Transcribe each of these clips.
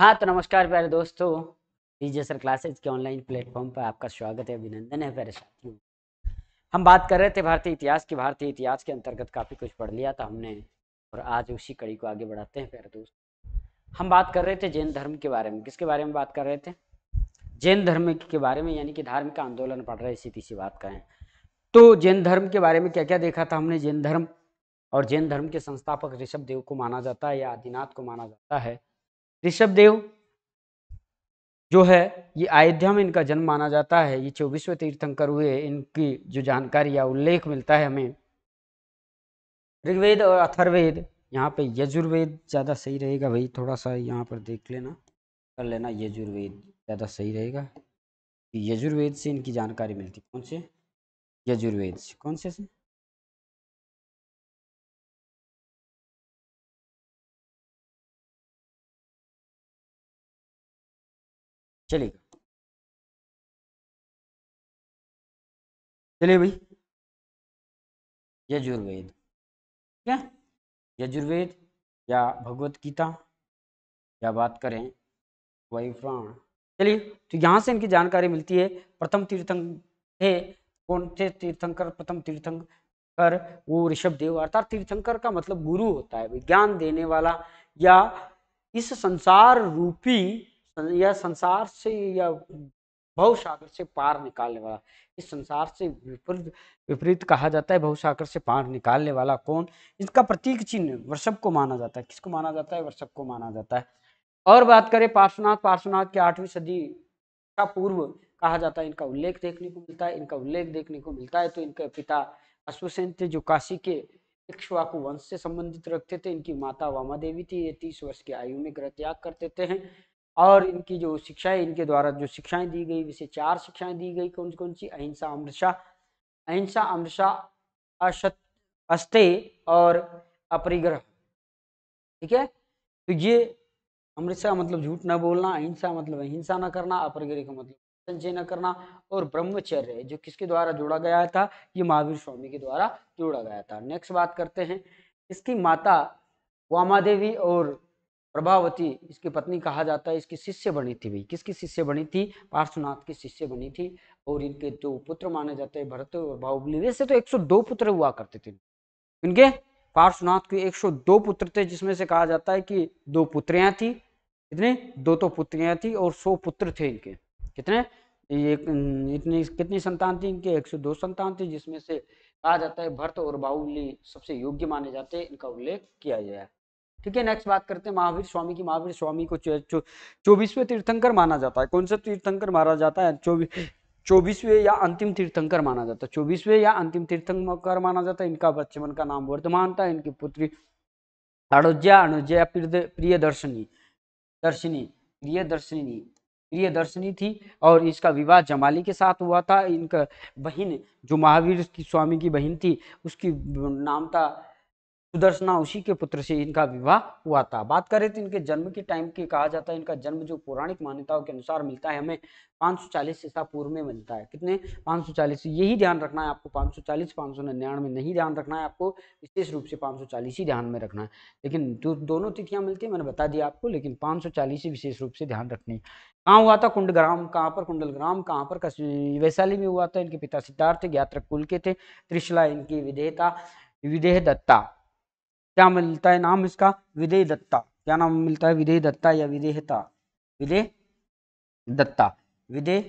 हाँ तो नमस्कार प्यारे दोस्तों डीजे क्लासेज के ऑनलाइन प्लेटफॉर्म पर आपका स्वागत है अभिनंदन है प्यारे साथियों हम बात कर रहे थे भारतीय इतिहास की भारतीय इतिहास के अंतर्गत काफ़ी कुछ पढ़ लिया था हमने और आज उसी कड़ी को आगे बढ़ाते हैं प्यारे दोस्त हम बात कर रहे थे जैन धर्म के बारे में किसके बारे में बात कर रहे थे जैन धर्म के बारे में यानी कि धार्मिक आंदोलन पढ़ रहे इसी तीसरी बात करें तो जैन धर्म के बारे में क्या क्या देखा था हमने जैन धर्म और जैन धर्म के संस्थापक ऋषभ देव को माना जाता है या आदिनाथ को माना जाता है ऋषभ देव जो है ये अयोध्या में इनका जन्म माना जाता है ये चौबीसवें तीर्थंकर हुए इनकी जो जानकारी या उल्लेख मिलता है हमें ऋग्वेद और अथर्वेद यहाँ पे यजुर्वेद ज़्यादा सही रहेगा भाई थोड़ा सा यहाँ पर देख लेना कर लेना यजुर्वेद ज़्यादा सही रहेगा यजुर्वेद से इनकी जानकारी मिलती कौन से यजुर्वेद से कौन से से चलेगा चलिए भाई यजुर्वेद क्या यजुर्वेद या भगवत गीता या बात करें वायुप्राण चलिए तो यहाँ से इनकी जानकारी मिलती है प्रथम तीर्थंक थे कौन थे तीर्थंकर प्रथम तीर्थंकर वो ऋषभ देव अर्थात तीर्थंकर का मतलब गुरु होता है ज्ञान देने वाला या इस संसार रूपी यह संसार से या भवसागर से पार निकालने वाला इस संसार से विपरीत विपरीत कहा जाता है भवसागर से पार निकालने वाला कौन इसका प्रतीक चिन्ह वृषभ को माना जाता है किसको माना जाता है वर्षभ को माना जाता है और बात करें पार्श्वनाथ पार्श्वनाथ की आठवीं सदी का पूर्व कहा जाता है इनका उल्लेख देखने को मिलता है इनका उल्लेख देखने को मिलता है तो इनके पिता अश्वसेन थे जो काशी के इक्ष्वाकु वंश से संबंधित रखते थे इनकी माता वामा देवी थी ये तीस वर्ष की आयु में ग्रह त्याग कर देते हैं और इनकी जो शिक्षाएं इनके द्वारा जो शिक्षाएं दी गई विषय चार शिक्षाएं दी गई कौन कौन सी अहिंसा अमृषा अहिंसा अमृषा अशत अस्ते और अपरिग्रह ठीक है तो ये अमृषा मतलब झूठ ना बोलना अहिंसा मतलब अहिंसा ना करना अपरिग्रह का मतलब संचय न करना और ब्रह्मचर्य जो किसके द्वारा जोड़ा गया था ये महावीर स्वामी के द्वारा जोड़ा गया था नेक्स्ट बात करते हैं इसकी माता वामा देवी और प्रभावती इसकी पत्नी कहा जाता है इसकी शिष्य बनी थी भाई किसकी शिष्य बनी थी पार्श्वनाथ की शिष्य बनी थी और इनके जो पुत्र माने जाते हैं भरत और बाहुबली वैसे तो 102 पुत्र हुआ करते थे इनके पार्श्वनाथ के 102 पुत्र थे जिसमें से कहा जाता है कि दो पुत्रियां थी कितने दो तो पुत्रियां थी और सौ पुत्र थे इनके कितने ये इतनी कितनी संतान थी इनके एक संतान थी जिसमें से कहा जाता है भरत और बाहुबली सबसे योग्य माने जाते हैं इनका उल्लेख किया गया है ठीक है नेक्स्ट बात करते हैं महावीर स्वामी की महावीर स्वामी को चौबीसवें तीर्थंकर माना जाता है कौन सा तीर्थंकर माना जाता है चौबीसवें या अंतिम तीर्थंकर माना जाता है चौबीसवें या अंतिम तीर्थंकर माना जाता है इनका बच्चपन का नाम वर्धमान था इनकी पुत्री अड़ोज्या अनुजया प्रिय दर्शनी दर्शनी प्रिय दर्शनी प्रिय दर्शनी थी और इसका विवाह जमाली के साथ हुआ था इनका बहन जो महावीर की स्वामी की बहन थी उसकी नाम था सुदर्शना उसी के पुत्र से इनका विवाह हुआ था बात करें तो इनके जन्म के टाइम की कहा जाता है इनका जन्म जो पौराणिक मान्यताओं के अनुसार मिलता है हमें 540 ईसा पूर्व में मिलता है कितने 540 यही ध्यान रखना है आपको 540 चालीस में नहीं ध्यान रखना है आपको विशेष रूप से 540 ही ध्यान में रखना है लेकिन जो दोनों तिथियां मिलती है मैंने बता दिया आपको लेकिन पाँच ही विशेष रूप से ध्यान रखनी कहाँ हुआ था कुंड ग्राम कहाँ पर कुंडलग्राम कहाँ पर वैशाली में हुआ था इनके पिता सिद्धार्थ ज्ञात्र कुल के थे त्रिशला इनकी विधेयता विदेह दत्ता क्या मिलता है नाम इसका विदेह दत्ता क्या नाम मिलता है विदेह दत्ता या विदेहता विदेह दत्ता विदेह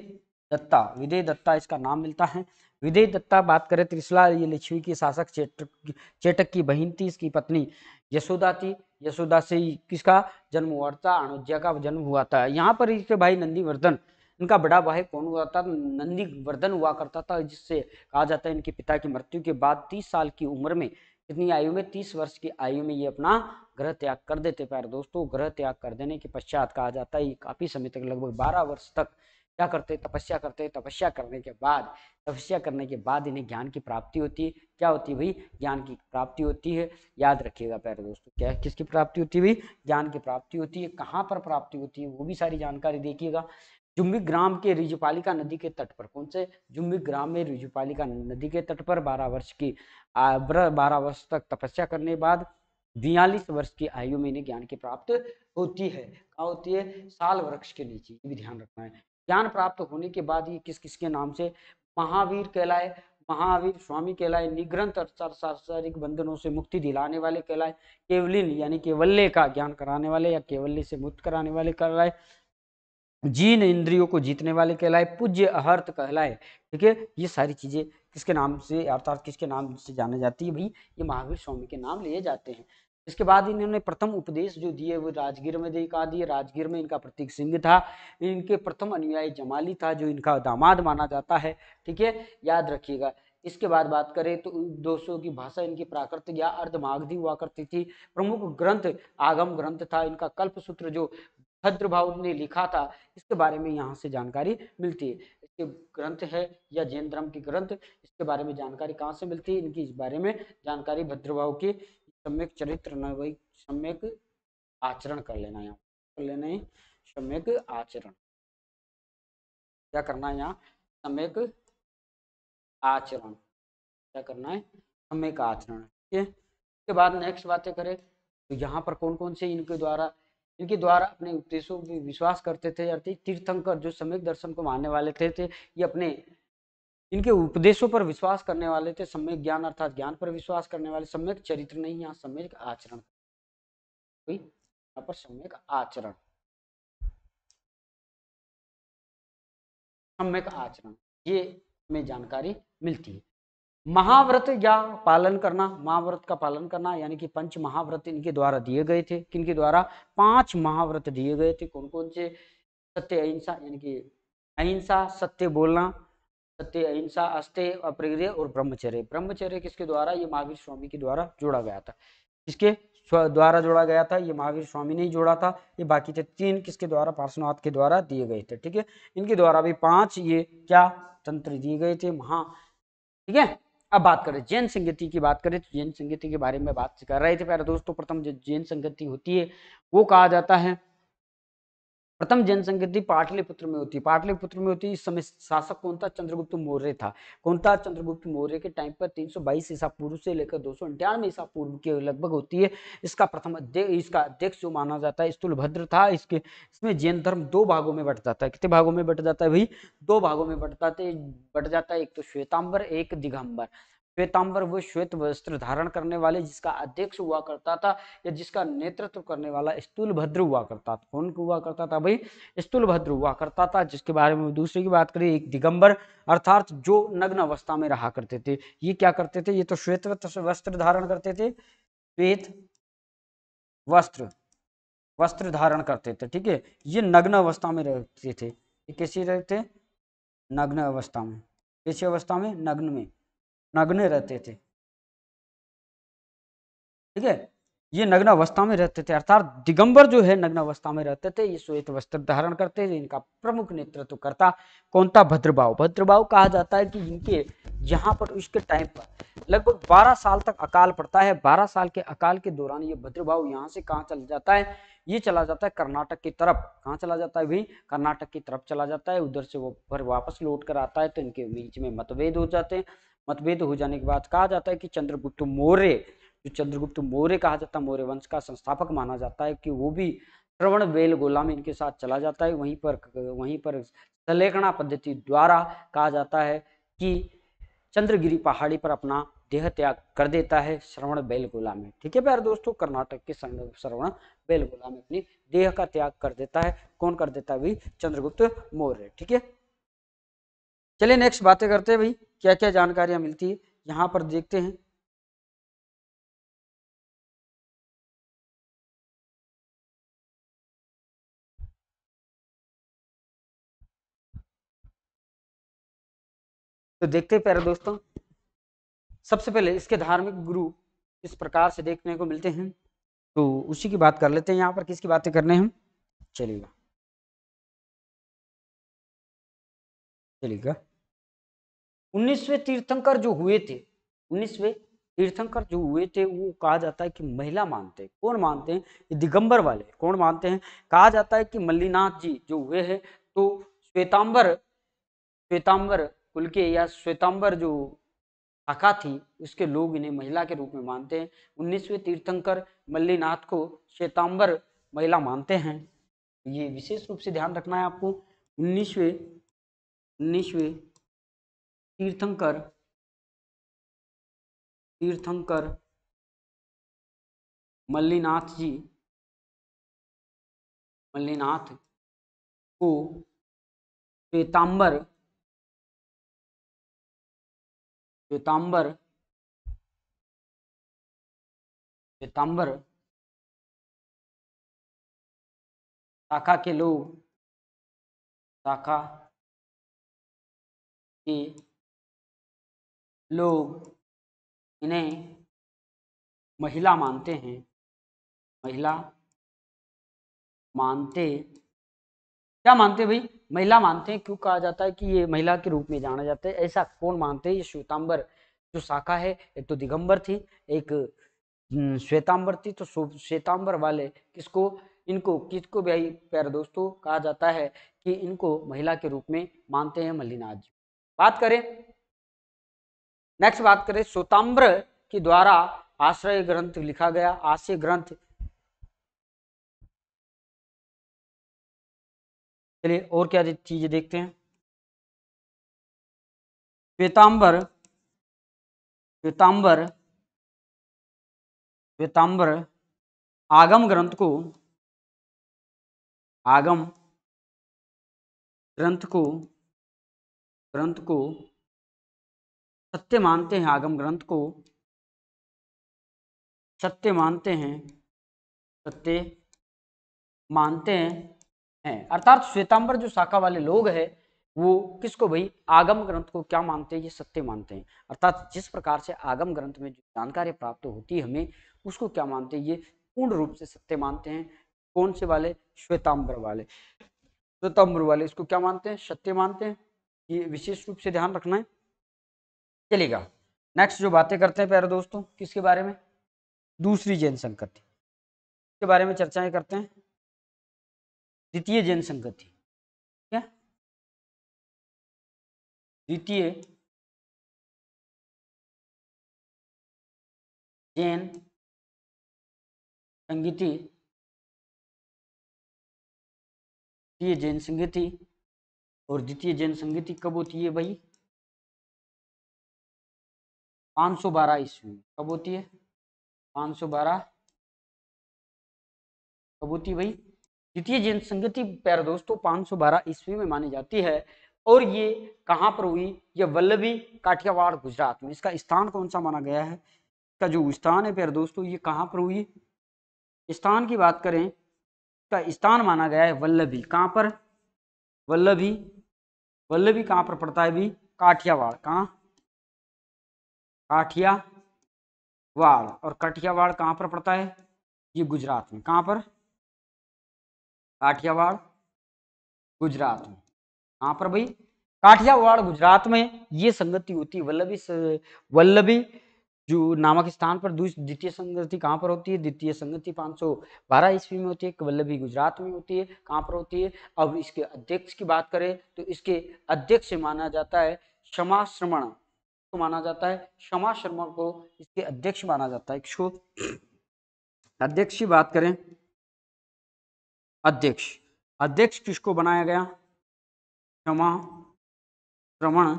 दत्ता विदेह दत्ता इसका नाम मिलता है विदेह दत्ता बात करें त्रिशला ये लक्ष्मी की शासक चेटक चेटक की बहन थी इसकी पत्नी यशोदा थी यशोदा से किसका जन्म हुआ था अनुज्ञा का जन्म हुआ था यहाँ पर इसके भाई नंदीवर्धन इनका बड़ा भाई कौन हुआ था नंदीवर्धन हुआ करता था जिससे कहा जाता है इनके पिता की मृत्यु के बाद तीस साल की उम्र में कितनी आयु में तीस वर्ष की आयु में ये अपना ग्रह त्याग कर देते प्यार दोस्तों ग्रह त्याग कर देने के पश्चात कहा जाता है काफी समय तक लगभग बारह वर्ष तक क्या करते तपस्या करते तपस्या करने के बाद तपस्या करने के बाद इन्हें ज्ञान की प्राप्ति होती है क्या होती है भाई ज्ञान की प्राप्ति होती है याद रखिएगा प्यारे दोस्तों क्या किसकी प्राप्ति होती है भाई ज्ञान की प्राप्ति होती है कहाँ पर प्राप्ति होती है वो भी सारी जानकारी देखिएगा जुम्बी ग्राम के रिजुपालिका नदी के तट पर कौन से जुम्बी ग्राम में रिजुपालिका नदी के तट पर 12 वर्ष की बारह वर्ष तक तपस्या करने बाद बयालीस वर्ष की आयु में इन्हें ज्ञान की प्राप्त होती है क्या होती है साल वृक्ष के नीचे ये भी ध्यान रखना है ज्ञान प्राप्त होने के बाद ये किस किस के नाम से महावीर कहलाए महावीर स्वामी कहलाए निग्रंथ सांसारिक बंधनों से मुक्ति दिलाने वाले कहलाए केवलिन यानी केवल्य का ज्ञान कराने वाले या केवल्य से मुक्त कराने वाले कहलाए जीन इंद्रियों को जीतने वाले कहलाए पूज्य अहर्थ कहलाए ठीक है ये सारी चीजें किसके नाम से अर्थात किसके नाम से जाने जाती है भाई ये महावीर स्वामी के नाम लिए जाते हैं इसके बाद इन्होंने प्रथम उपदेश जो दिए वो राजगीर में दिखा दिए राजगीर में इनका प्रतीक सिंह था इनके प्रथम अनुयायी जमाली था जो इनका दामाद माना जाता है ठीक है याद रखिएगा इसके बाद बात करें तो दोषों की भाषा इनकी प्राकृत या अर्धमागधी हुआ करती थी प्रमुख ग्रंथ आगम ग्रंथ था इनका कल्प सूत्र जो भद्रभाव ने लिखा था इसके बारे में यहाँ से जानकारी मिलती है इसके ग्रंथ है या जैन धर्म के ग्रंथ इसके बारे में जानकारी कहाँ से मिलती है इनकी इस बारे में जानकारी भद्रभाव के सम्यक चरित्र नवई सम्यक आचरण कर लेना यहाँ कर लेना है सम्यक आचरण क्या करना है यहाँ सम्यक आचरण क्या करना है सम्यक आचरण ठीक है इसके बाद नेक्स्ट बातें करें तो यहाँ पर कौन कौन से इनके द्वारा इनके द्वारा अपने उपदेशों में विश्वास करते थे अर्थात तीर्थंकर जो सम्यक दर्शन को मानने वाले थे थे ये अपने इनके उपदेशों पर विश्वास करने वाले थे सम्यक ज्ञान अर्थात ज्ञान पर विश्वास करने वाले सम्यक चरित्र नहीं यहाँ सम्यक आचरण पर सम्यक आचरण सम्यक आचरण ये हमें जानकारी मिलती है महाव्रत या पालन करना महाव्रत का पालन करना यानी कि पंच महाव्रत इनके द्वारा दिए गए थे किनके द्वारा पांच महाव्रत दिए गए थे कौन कौन से सत्य अहिंसा यानी कि अहिंसा सत्य बोलना सत्य अहिंसा अस्त्य अप्रिय और ब्रह्मचर्य ब्रह्मचर्य किसके द्वारा ये महावीर स्वामी के द्वारा जोड़ा गया था किसके द्वारा जोड़ा गया था ये महावीर स्वामी ने जोड़ा था ये बाकी थे तीन किसके द्वारा पार्श्वनाथ के द्वारा दिए गए थे ठीक है इनके द्वारा भी पांच ये क्या तंत्र दिए गए थे महा ठीक है अब बात करें जैन संगति की बात करें तो जैन संगति के बारे में बात कर रहे थे प्यारे दोस्तों प्रथम जो जैन संगति होती है वो कहा जाता है प्रथम जनसंगति पाटलिपुत्र में होती पाटलिपुत्र में होती इस समय शासक कौन था चंद्रगुप्त मौर्य था कौन था चंद्रगुप्त मौर्य के टाइम पर 322 ईसा पूर्व से लेकर दो सौ अंठानवे ईसा पूर्व के लगभग होती है इसका प्रथम इसका अध्यक्ष जो माना जाता है स्थूलभद्र था इसके इसमें जैन धर्म दो भागों में बट जाता है कितने भागों में बट जाता है भाई दो भागों में बट जाते बट जाता है एक तो श्वेतांबर एक दिगंबर श्वेतांबर वो श्वेत वस्त्र धारण करने वाले जिसका अध्यक्ष हुआ करता था या जिसका नेतृत्व करने वाला स्थूल भद्र हुआ करता था कौन हुआ करता था भाई स्थूल भद्र हुआ करता था जिसके बारे में दूसरे की बात करें एक दिगंबर अर्थात जो नग्न अवस्था में रहा करते थे ये क्या करते थे ये तो श्वेत वस्त्र धारण करते थे श्वेत वस्त्र वस्त्र धारण करते थे ठीक है ये नग्न अवस्था में रहते थे ये कैसे रहते नग्न अवस्था में कैसी अवस्था में नग्न में नग्न रहते थे ठीक है ये नग्न अवस्था में रहते थे अर्थात दिगंबर जो है नग्न अवस्था में रहते थे ये श्वेत वस्त्र धारण करते थे इनका प्रमुख नेतृत्व करता कौन था भद्रभाव भद्रभाव कहा जाता है कि इनके यहाँ पर उसके टाइम पर लगभग 12 साल तक अकाल पड़ता है 12 साल के अकाल के दौरान ये भद्रभाव यहाँ से कहाँ चला जाता है ये चला जाता है कर्नाटक की तरफ कहाँ चला जाता है भाई कर्नाटक की तरफ चला जाता है उधर से वो फिर वापस लौट कर आता है तो इनके बीच में मतभेद हो जाते हैं मतभेद हो जाने के बाद कहा जाता है कि चंद्रगुप्त मौर्य जो चंद्रगुप्त मौर्य कहा जाता है मौर्य वंश का संस्थापक माना जाता है कि वो भी श्रवण वेल गोला में इनके साथ चला जाता है वहीं पर वहीं पर सलेखना पद्धति द्वारा कहा जाता है कि चंद्रगिरी पहाड़ी पर अपना देह त्याग कर देता है श्रवण बैलगोला में ठीक है प्यार दोस्तों कर्नाटक के श्रवण बेलगोला में अपनी देह का त्याग कर देता है कौन कर देता है भाई चंद्रगुप्त मौर्य ठीक है चलिए नेक्स्ट बातें करते हैं भाई क्या क्या जानकारियां मिलती है यहां पर देखते हैं तो देखते हैं प्यारे दोस्तों सबसे पहले इसके धार्मिक गुरु इस प्रकार से देखने को मिलते हैं तो उसी की बात कर लेते हैं यहाँ पर किसकी बातें करने हम चलिएगा चलिएगा उन्नीसवें तीर्थंकर जो हुए थे उन्नीसवे तीर्थंकर जो हुए थे वो कहा जाता है कि महिला मानते हैं कौन मानते हैं दिगंबर वाले कौन मानते हैं कहा जाता है कि मल्लीनाथ जी जो हुए हैं तो श्वेतांबर श्वेतांबर कुल के या श्वेतांबर जो शाखा थी उसके लोग इन्हें महिला के रूप में मानते हैं उन्नीसवे तीर्थंकर मल्लीनाथ को श्वेतांबर महिला मानते हैं ये विशेष रूप से ध्यान रखना है आपको उन्नीसवे उन्नीसवे तीर्थंकर तीर्थंकर मल्लीनाथ जी मल्लीनाथ को श्वेतांबर श्वेतांबर श्वेतांबर शाखा के लोग शाखा के लोग इन्हें महिला मानते हैं महिला मानते क्या मानते भाई महिला मानते हैं क्यों कहा जाता है कि ये महिला के रूप में जाना जाता है ऐसा कौन मानते हैं ये श्वेतांबर जो शाखा है एक तो दिगंबर थी एक हम्म, श्वेतांबर थी तो श्वेतांबर वाले किसको इनको किसको भाई प्यारे दोस्तों कहा जाता है कि इनको महिला के रूप में मानते हैं मल्लिनाथ जी बात करें नेक्स्ट बात करें स्वतंत्र के द्वारा आश्रय ग्रंथ लिखा गया आशय ग्रंथ चलिए और क्या चीजें देखते हैं पेताम्बर पेताम्बर पेताम्बर आगम ग्रंथ को आगम ग्रंथ को ग्रंथ को सत्य मानते हैं आगम ग्रंथ को सत्य मानते हैं सत्य मानते हैं अर्थात श्वेतांबर जो शाखा वाले लोग हैं वो किसको भाई आगम ग्रंथ को क्या मानते हैं ये सत्य मानते हैं अर्थात जिस प्रकार से आगम ग्रंथ में जो जानकारी प्राप्त होती है हमें उसको क्या मानते हैं ये पूर्ण रूप से सत्य मानते हैं कौन से वाले श्वेतांबर वाले श्वेतांबर वाले इसको क्या मानते हैं सत्य मानते हैं ये विशेष रूप से ध्यान रखना है चलेगा नेक्स्ट जो बातें करते हैं प्यारे दोस्तों किसके बारे में दूसरी जैन संगति के बारे में चर्चाएं करते हैं द्वितीय जैन संगति क्या द्वितीय जैन संगीति द्वितीय जैन संगीति और द्वितीय जैन संगीति कब होती है भाई पाँच सौ बारह ईस्वी कब होती है पाँच सौ बारह कब होती है भाई द्वितीय जनसंगति पैर दोस्तों पाँच सौ बारह ईस्वी में मानी जाती है और ये कहाँ पर हुई ये वल्लभी काठियावाड़ गुजरात में इसका स्थान कौन सा माना गया है इसका जो स्थान है पैर दोस्तों ये कहाँ पर हुई स्थान की बात करें इसका स्थान माना गया है वल्लभी कहाँ पर वल्लभी वल्लभी कहाँ पर पड़ता है भी काठियावाड़ कहाँ काठियावाड़ और काठियावाड़ कहाँ पर पड़ता है ये गुजरात में कहाँ पर काठियावाड़ गुजरात में कहाँ पर भाई काठियावाड़ गुजरात में ये संगति होती है वल्लभी वल्लभी जो नामक स्थान पर द्वितीय संगति कहाँ पर होती है द्वितीय संगति 512 ईस्वी में होती है वल्लभी गुजरात में होती है कहाँ पर होती है अब इसके अध्यक्ष की बात करें तो इसके अध्यक्ष माना जाता है क्षमाश्रमण को माना जाता है क्षमा शर्मा को इसके अध्यक्ष माना जाता है इसको अध्यक्ष की बात करें अध्यक्ष अध्यक्ष किसको बनाया गया क्षमा श्रवण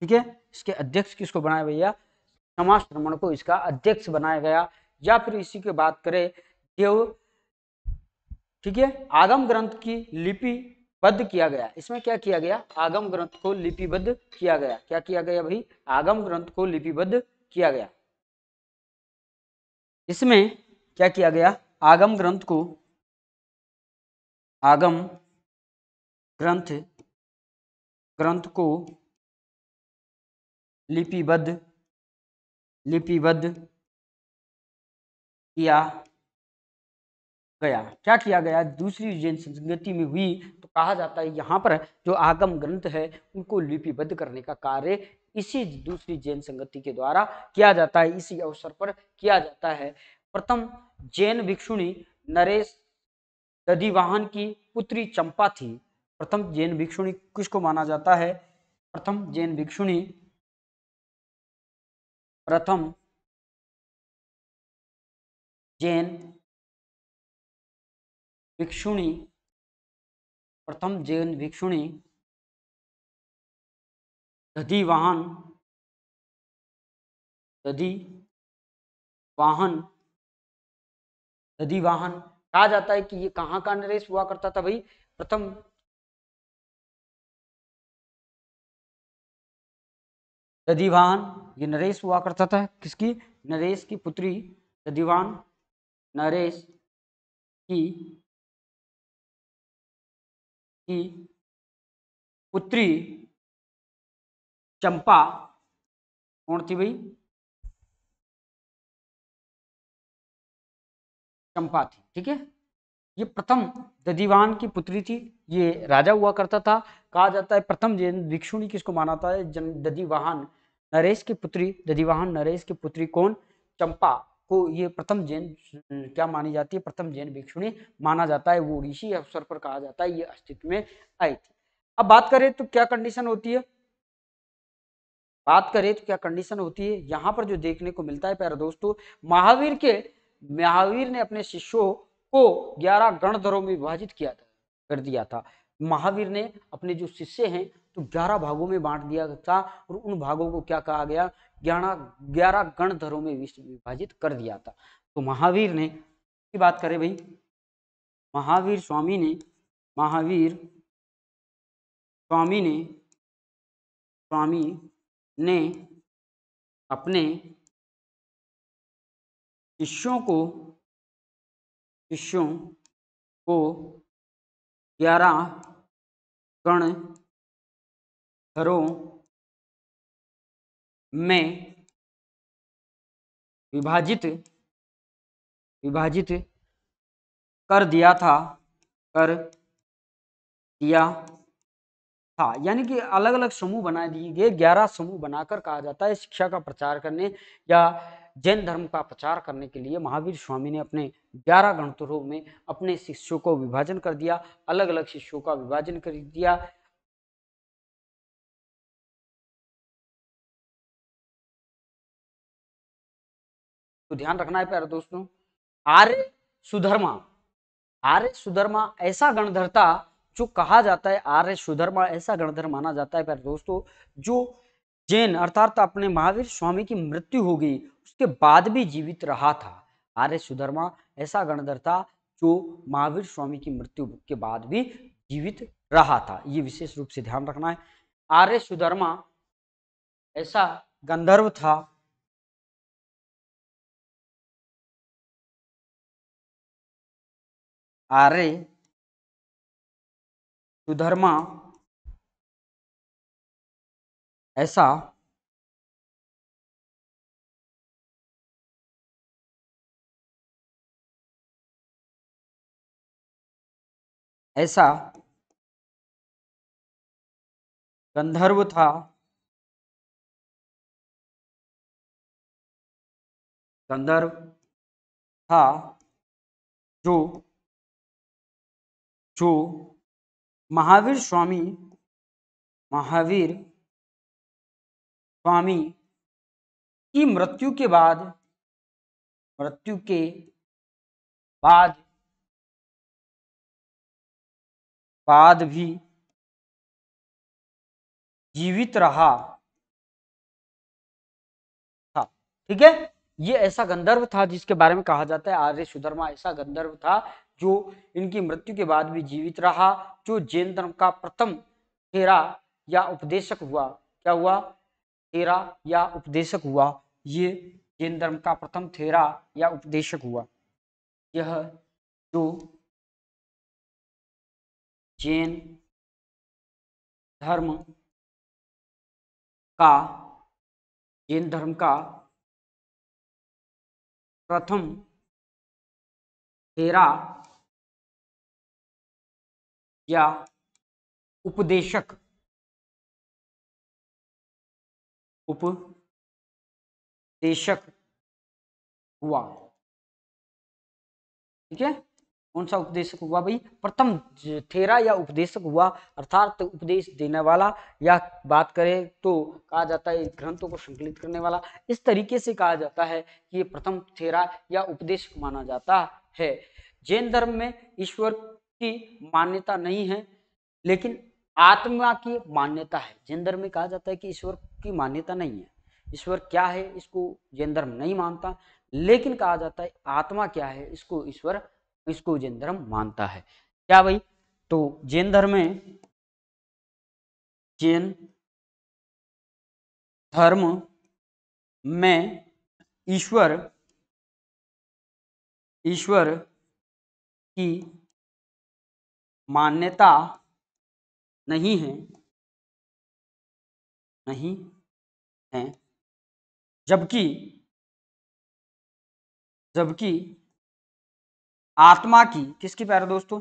ठीक है इसके अध्यक्ष किसको बनाया भैया क्षमा श्रमण को इसका अध्यक्ष बनाया गया या फिर इसी की बात करें देव ठीक है आगम ग्रंथ की लिपि बद्ध किया गया इसमें क्या किया गया आगम ग्रंथ को लिपिबद्ध किया गया क्या किया गया भाई आगम ग्रंथ को लिपिबद्ध किया गया इसमें क्या किया गया आगम ग्रंथ को आगम ग्रंथ ग्रंथ को लिपिबद्ध लिपिबद्ध किया गया क्या किया गया दूसरी जैन संगति में हुई तो कहा जाता है यहाँ पर जो आगम ग्रंथ है उनको लिपिबद्ध करने का कार्य इसी दूसरी जैन संगति के द्वारा किया जाता है इसी अवसर पर किया जाता है प्रथम जैन भिक्षुणी नरेश दधिवाहन की पुत्री चंपा थी प्रथम जैन भिक्षुणी किसको माना जाता है प्रथम जैन भिक्षुणी प्रथम जैन भिक्षुणी प्रथम जैन भिक्षुणी दधी वाहन दधी वाहन दधी वाहन कहा जाता है कि ये कहाँ का नरेश हुआ करता था भाई प्रथम दधिवान ये नरेश हुआ करता था किसकी नरेश की पुत्री दधिवान नरेश की कि पुत्री चंपा कौन थी भाई चंपा थी ठीक है ये प्रथम दधिवान की पुत्री थी ये राजा हुआ करता था कहा जाता है प्रथम जैन भिक्षुणी किसको मानाता है जन दधिवाहन नरेश की पुत्री दधिवाहन नरेश की पुत्री कौन चंपा को ये प्रथम जैन क्या मानी जाती है प्रथम जैन भिक्षुणी माना जाता है वो ऋषि अवसर पर कहा जाता है ये अस्तित्व में आई थी अब बात करें तो क्या कंडीशन होती है बात करें तो क्या कंडीशन होती है यहाँ पर जो देखने को मिलता है प्यारे दोस्तों महावीर के महावीर ने अपने शिष्यों को ग्यारह गणधरों में विभाजित किया था कर दिया था महावीर ने अपने जो शिष्य हैं तो ग्यारह भागों में बांट दिया था और उन भागों को क्या कहा गया ग्यारह ग्यारह गणधरों में में विभाजित कर दिया था तो महावीर ने की बात करें भाई महावीर स्वामी ने महावीर स्वामी ने स्वामी ने अपने शिष्यों को शिष्यों को ग्यारह गण घरों में विभाजित विभाजित कर दिया था कर दिया था यानी कि अलग अलग समूह बना दिए गए ग्यारह समूह बनाकर कहा जाता है शिक्षा का प्रचार करने या जैन धर्म का प्रचार करने के लिए महावीर स्वामी ने अपने ग्यारह ग्रंथों में अपने शिष्यों को विभाजन कर दिया अलग अलग शिष्यों का विभाजन कर दिया तो ध्यान रखना है प्यारे दोस्तों आर्य सुधर्मा आर्य सुधर्मा ऐसा गणधरता जो कहा जाता है आर्य सुधर्मा ऐसा गणधर माना जाता है प्यारे दोस्तों जो जैन अर्थात अपने महावीर स्वामी की मृत्यु हो गई उसके बाद भी जीवित रहा था आर्य सुधर्मा ऐसा गणधर था जो महावीर स्वामी की मृत्यु के बाद भी जीवित रहा था ये विशेष रूप से ध्यान रखना है आर्य सुधर्मा ऐसा गंधर्व था आर्य सुधर्मा ऐसा ऐसा गंधर्व था गंधर्व था जो जो महावीर स्वामी महावीर स्वामी की मृत्यु के बाद मृत्यु के बाद बाद भी जीवित रहा था हाँ, ठीक है ये ऐसा गंधर्व था जिसके बारे में कहा जाता है आर्य सुधर्मा ऐसा गंधर्व था जो इनकी मृत्यु के बाद भी जीवित रहा जो जैन धर्म का प्रथम थेरा या उपदेशक हुआ क्या हुआ थेरा या उपदेशक हुआ ये जैन धर्म का प्रथम थेरा या उपदेशक हुआ यह जो जैन धर्म का जैन धर्म का प्रथम थेरा या उपदेशक उपदेशक हुआ ठीक है कौन सा उपदेशक हुआ भाई प्रथम थेरा या उपदेशक हुआ अर्थात उपदेश देने वाला या बात करें तो कहा जाता है ग्रंथों को संकलित करने वाला इस तरीके से कहा जाता है कि ये प्रथम थेरा या उपदेशक माना जाता है जैन धर्म में ईश्वर की मान्यता नहीं है लेकिन आत्मा की मान्यता है जैन धर्म में कहा जाता है कि ईश्वर की मान्यता नहीं है ईश्वर क्या है इसको जैन धर्म नहीं मानता लेकिन कहा जाता है आत्मा क्या है इसको ईश्वर इसको जैन धर्म मानता है क्या भाई तो जैन धर्म में जैन धर्म में ईश्वर ईश्वर की मान्यता नहीं है नहीं है जबकि जबकि आत्मा की किसकी प्यारे दोस्तों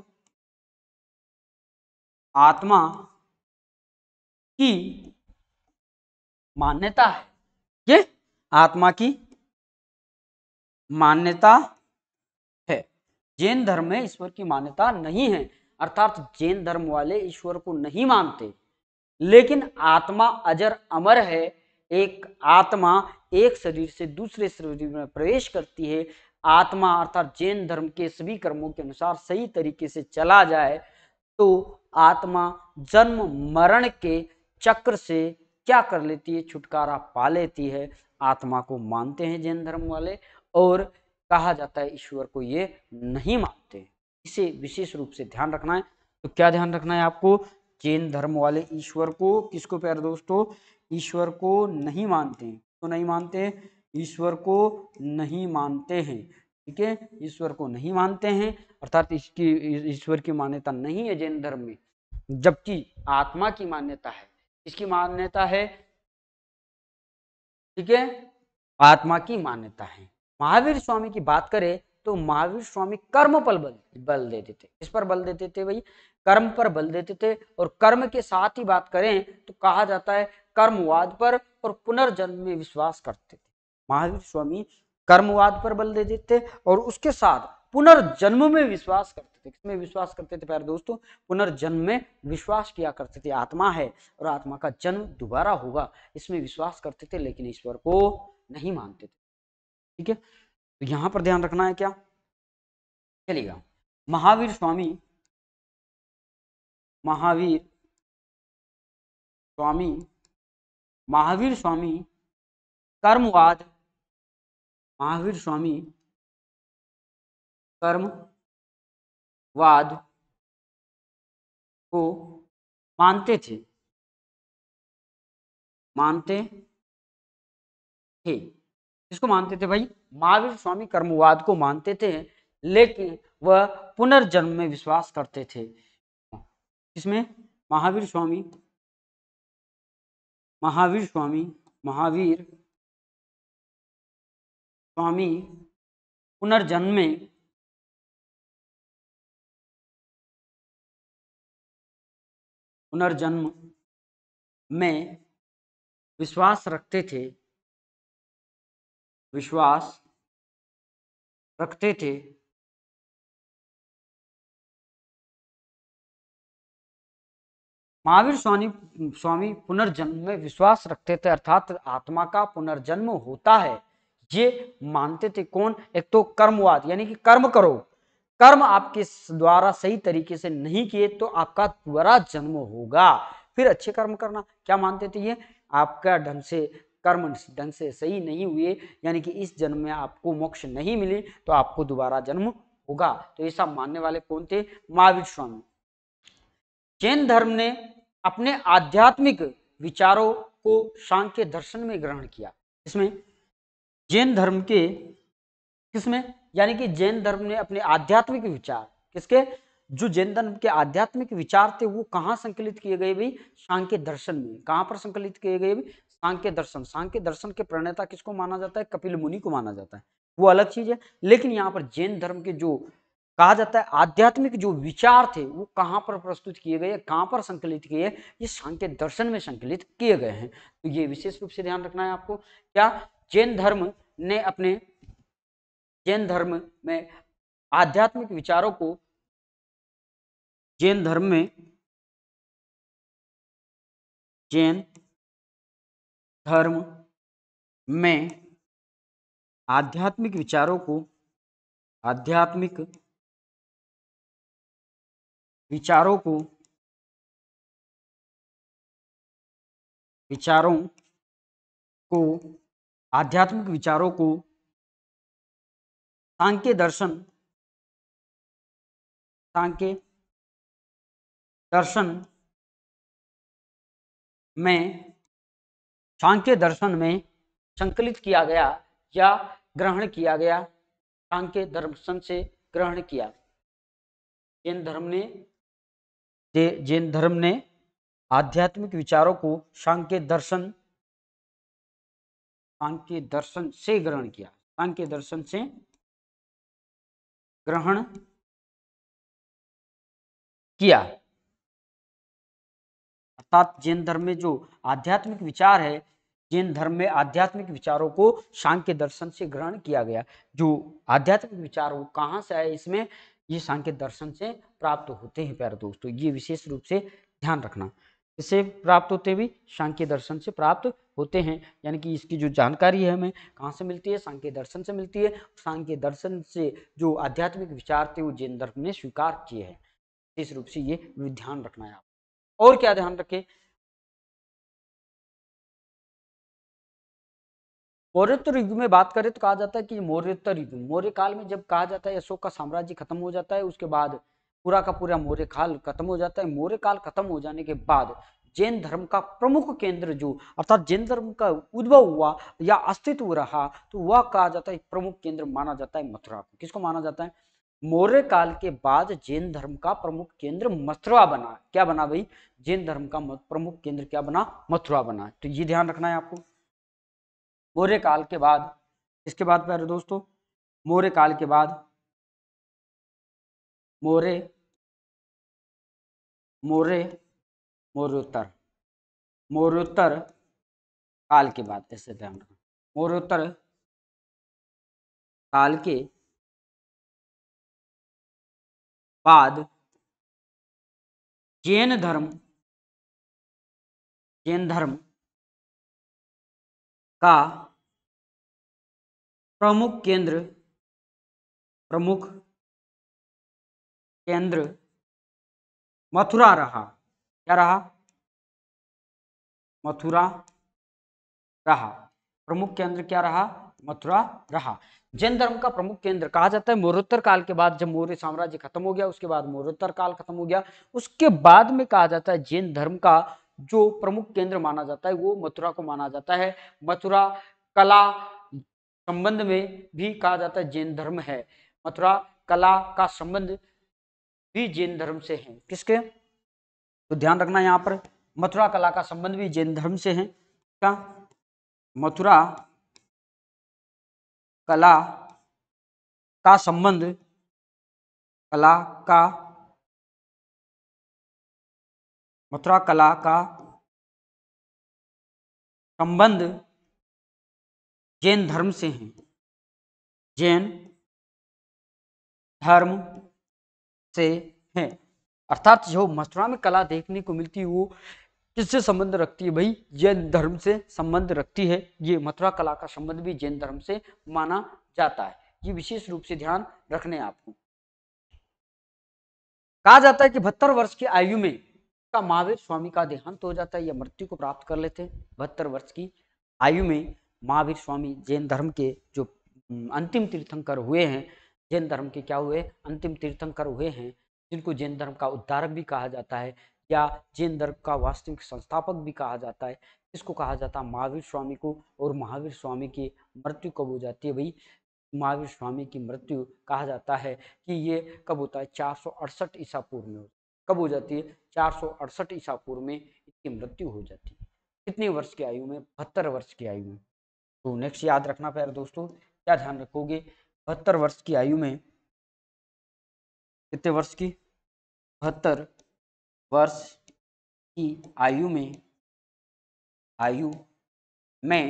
आत्मा की मान्यता है ये आत्मा की मान्यता है जैन धर्म में ईश्वर की मान्यता नहीं है अर्थात जैन धर्म वाले ईश्वर को नहीं मानते लेकिन आत्मा अजर अमर है एक आत्मा एक शरीर से दूसरे शरीर में प्रवेश करती है आत्मा अर्थात जैन धर्म के सभी कर्मों के अनुसार सही तरीके से चला जाए तो आत्मा जन्म मरण के चक्र से क्या कर लेती है छुटकारा पा लेती है आत्मा को मानते हैं जैन धर्म वाले और कहा जाता है ईश्वर को ये नहीं मानते इसे विशेष रूप से ध्यान रखना है तो क्या ध्यान रखना है आपको जैन धर्म वाले ईश्वर को किसको प्यारे दोस्तों ईश्वर को नहीं मानते हैं तो नहीं मानते ईश्वर को नहीं मानते हैं ठीक है ईश्वर को नहीं मानते हैं अर्थात इसकी ईश्वर की मान्यता नहीं है जैन धर्म में जबकि आत्मा की मान्यता है इसकी मान्यता है ठीक है आत्मा की मान्यता है महावीर स्वामी की बात करें तो महावीर स्वामी कर्म पर बल बल देते थे इस पर बल देते थे भाई कर्म पर बल देते थे और कर्म के साथ ही बात करें तो कहा जाता है कर्मवाद पर और पुनर्जन्म में विश्वास करते थे महावीर स्वामी कर्मवाद पर बल देते थे और उसके साथ पुनर्जन्म में विश्वास करते थे किसमें विश्वास करते थे प्यारे दोस्तों पुनर्जन्म में विश्वास किया करते थे आत्मा है और आत्मा का जन्म दोबारा होगा इसमें विश्वास करते थे लेकिन ईश्वर को नहीं मानते थे ठीक है तो यहां पर ध्यान रखना है क्या चलिएगा महावीर स्वामी महावीर स्वामी महावीर स्वामी कर्मवाद महावीर स्वामी कर्मवाद को मानते थे मानते थे किसको मानते थे भाई महावीर स्वामी कर्मवाद को मानते थे लेकिन वह पुनर्जन्म में विश्वास करते थे इसमें महावीर स्वामी महावीर स्वामी महावीर स्वामी पुनर्जन्म में पुनर्जन्म में विश्वास रखते थे विश्वास रखते थे महावीर स्वामी स्वामी पुनर्जन्म में विश्वास रखते थे अर्थात आत्मा का पुनर्जन्म होता है ये मानते थे कौन एक तो कर्मवाद यानी कि कर्म करो कर्म आपके द्वारा सही तरीके से नहीं किए तो आपका दोबारा जन्म होगा फिर अच्छे कर्म करना क्या मानते थे ये आपका ढंग से कर्म ढंग से सही नहीं हुए यानी कि इस जन्म में आपको मोक्ष नहीं मिली तो आपको दोबारा जन्म होगा तो ऐसा मानने वाले कौन थे महावीर स्वामी जैन धर्म ने अपने आध्यात्मिक विचारों को सांख्य दर्शन में ग्रहण किया इसमें जैन धर्म के किसमें यानी कि जैन धर्म ने अपने आध्यात्मिक विचार किसके जो जैन धर्म के आध्यात्मिक विचार थे वो कहाँ संकलित किए गए भाई सांख्य दर्शन में कहाँ पर संकलित किए गए भाई सांख्य दर्शन सांख्य दर्शन के प्रणेता किसको माना जाता है कपिल मुनि को माना जाता है वो अलग चीज है लेकिन यहाँ पर जैन धर्म के जो कहा जाता है आध्यात्मिक जो विचार थे वो कहाँ पर प्रस्तुत किए गए कहाँ पर संकलित किए ये सांख्य दर्शन में संकलित किए गए हैं तो ये विशेष रूप से ध्यान रखना है आपको क्या जैन धर्म ने अपने जैन धर्म में आध्यात्मिक विचारों को जैन धर्म में जैन धर्म में आध्यात्मिक विचारों को आध्यात्मिक विचारों को विचारों को आध्यात्मिक विचारों को सांख्य दर्शन सांख्य दर्शन में सांख्य दर्शन में संकलित किया गया या ग्रहण किया गया सांख्य दर्शन से ग्रहण किया जैन धर्म ने जैन धर्म ने आध्यात्मिक विचारों को सांख्य दर्शन सांख्य दर्शन से ग्रहण किया सांख्य दर्शन से ग्रहण किया अर्थात जैन धर्म में जो आध्यात्मिक विचार है जैन धर्म में आध्यात्मिक विचारों को सांख्य दर्शन से ग्रहण किया गया जो आध्यात्मिक विचार वो कहाँ से आए इसमें ये सांख्य दर्शन से प्राप्त होते हैं प्यारे दोस्तों ये विशेष रूप से ध्यान रखना इसे प्राप्त होते भी सांख्य दर्शन से प्राप्त होते हैं यानी कि इसकी जो जानकारी है हमें कहाँ से मिलती है सांख्य दर्शन से मिलती है सांख्य दर्शन से जो आध्यात्मिक विचार थे वो जैन धर्म ने स्वीकार किए हैं इस रूप से ये ध्यान रखना है आप और क्या ध्यान रखें मौर्योत्तर युग में बात करें तो कहा जाता है कि मौर्योत्तर युग मौर्य काल में जब कहा जाता है अशोक का साम्राज्य खत्म हो जाता है उसके बाद पूरा का पूरा मौर्य काल खत्म हो जाता है मौर्य काल खत्म हो जाने के बाद जैन धर्म का प्रमुख केंद्र जो अर्थात जैन धर्म का उद्भव हुआ या अस्तित्व रहा तो वह कहा जाता है प्रमुख केंद्र माना जाता है मथुरा को किसको माना जाता है मौर्य काल के बाद जैन धर्म का प्रमुख केंद्र मथुरा बना क्या बना भाई जैन धर्म का प्रमुख केंद्र क्या बना मथुरा बना तो ये ध्यान रखना है आपको मौर्य काल के बाद इसके बाद प्यारे दोस्तों मौर्य काल के बाद मौर्य मौर्य मौर्योत्तर मौर्योत्तर काल के बाद ऐसे ध्यान रखना मौर्योत्तर काल के बाद जैन धर्म जैन धर्म का प्रमुख केंद्र प्रमुख केंद्र मथुरा रहा क्या रहा मथुरा रहा प्रमुख केंद्र क्या रहा मथुरा रहा जैन धर्म का प्रमुख केंद्र कहा जाता है मौर्योत्तर काल के बाद जब मौर्य साम्राज्य खत्म हो गया उसके बाद मौर्योत्तर काल खत्म हो गया उसके बाद में कहा जाता है जैन धर्म का जो प्रमुख केंद्र माना जाता है वो मथुरा को माना जाता है मथुरा कला संबंध में भी कहा जाता है जैन धर्म है मथुरा कला का संबंध भी जैन धर्म से है किसके तो ध्यान रखना यहाँ पर मथुरा कला का संबंध भी जैन धर्म से है क्या मथुरा कला का संबंध कला का मथुरा कला का संबंध जैन धर्म से है जैन धर्म से है अर्थात जो मथुरा में कला देखने को मिलती है वो किससे संबंध रखती है भाई जैन धर्म से संबंध रखती है ये मथुरा कला का संबंध भी जैन धर्म से माना जाता है ये विशेष रूप से ध्यान रखने आपको कहा जाता है कि बहत्तर वर्ष की आयु में का महावीर स्वामी का देहांत हो जाता है या मृत्यु को प्राप्त कर लेते हैं बहत्तर वर्ष की आयु में महावीर स्वामी जैन धर्म के जो अंतिम तीर्थंकर हुए हैं जैन धर्म के क्या हुए अंतिम तीर्थंकर हुए हैं जिनको जैन धर्म का उद्धारक भी कहा जाता है या जैन धर्म का वास्तविक संस्थापक भी कहा जाता है इसको कहा जाता है महावीर स्वामी को और महावीर स्वामी की मृत्यु कब हो जाती है भाई महावीर स्वामी की मृत्यु कहा जाता है कि ये कब होता है चार सौ अड़सठ ईसा पूर्व में कब हो जाती है चार सौ अड़सठ ईसा पूर्व में इसकी मृत्यु हो जाती है कितने वर्ष की आयु में बहत्तर वर्ष की आयु में तो नेक्स्ट याद रखना पैर दोस्तों क्या ध्यान रखोगे बहत्तर वर्ष की आयु में कितने वर्ष की बहत्तर वर्ष की आयु में आयु में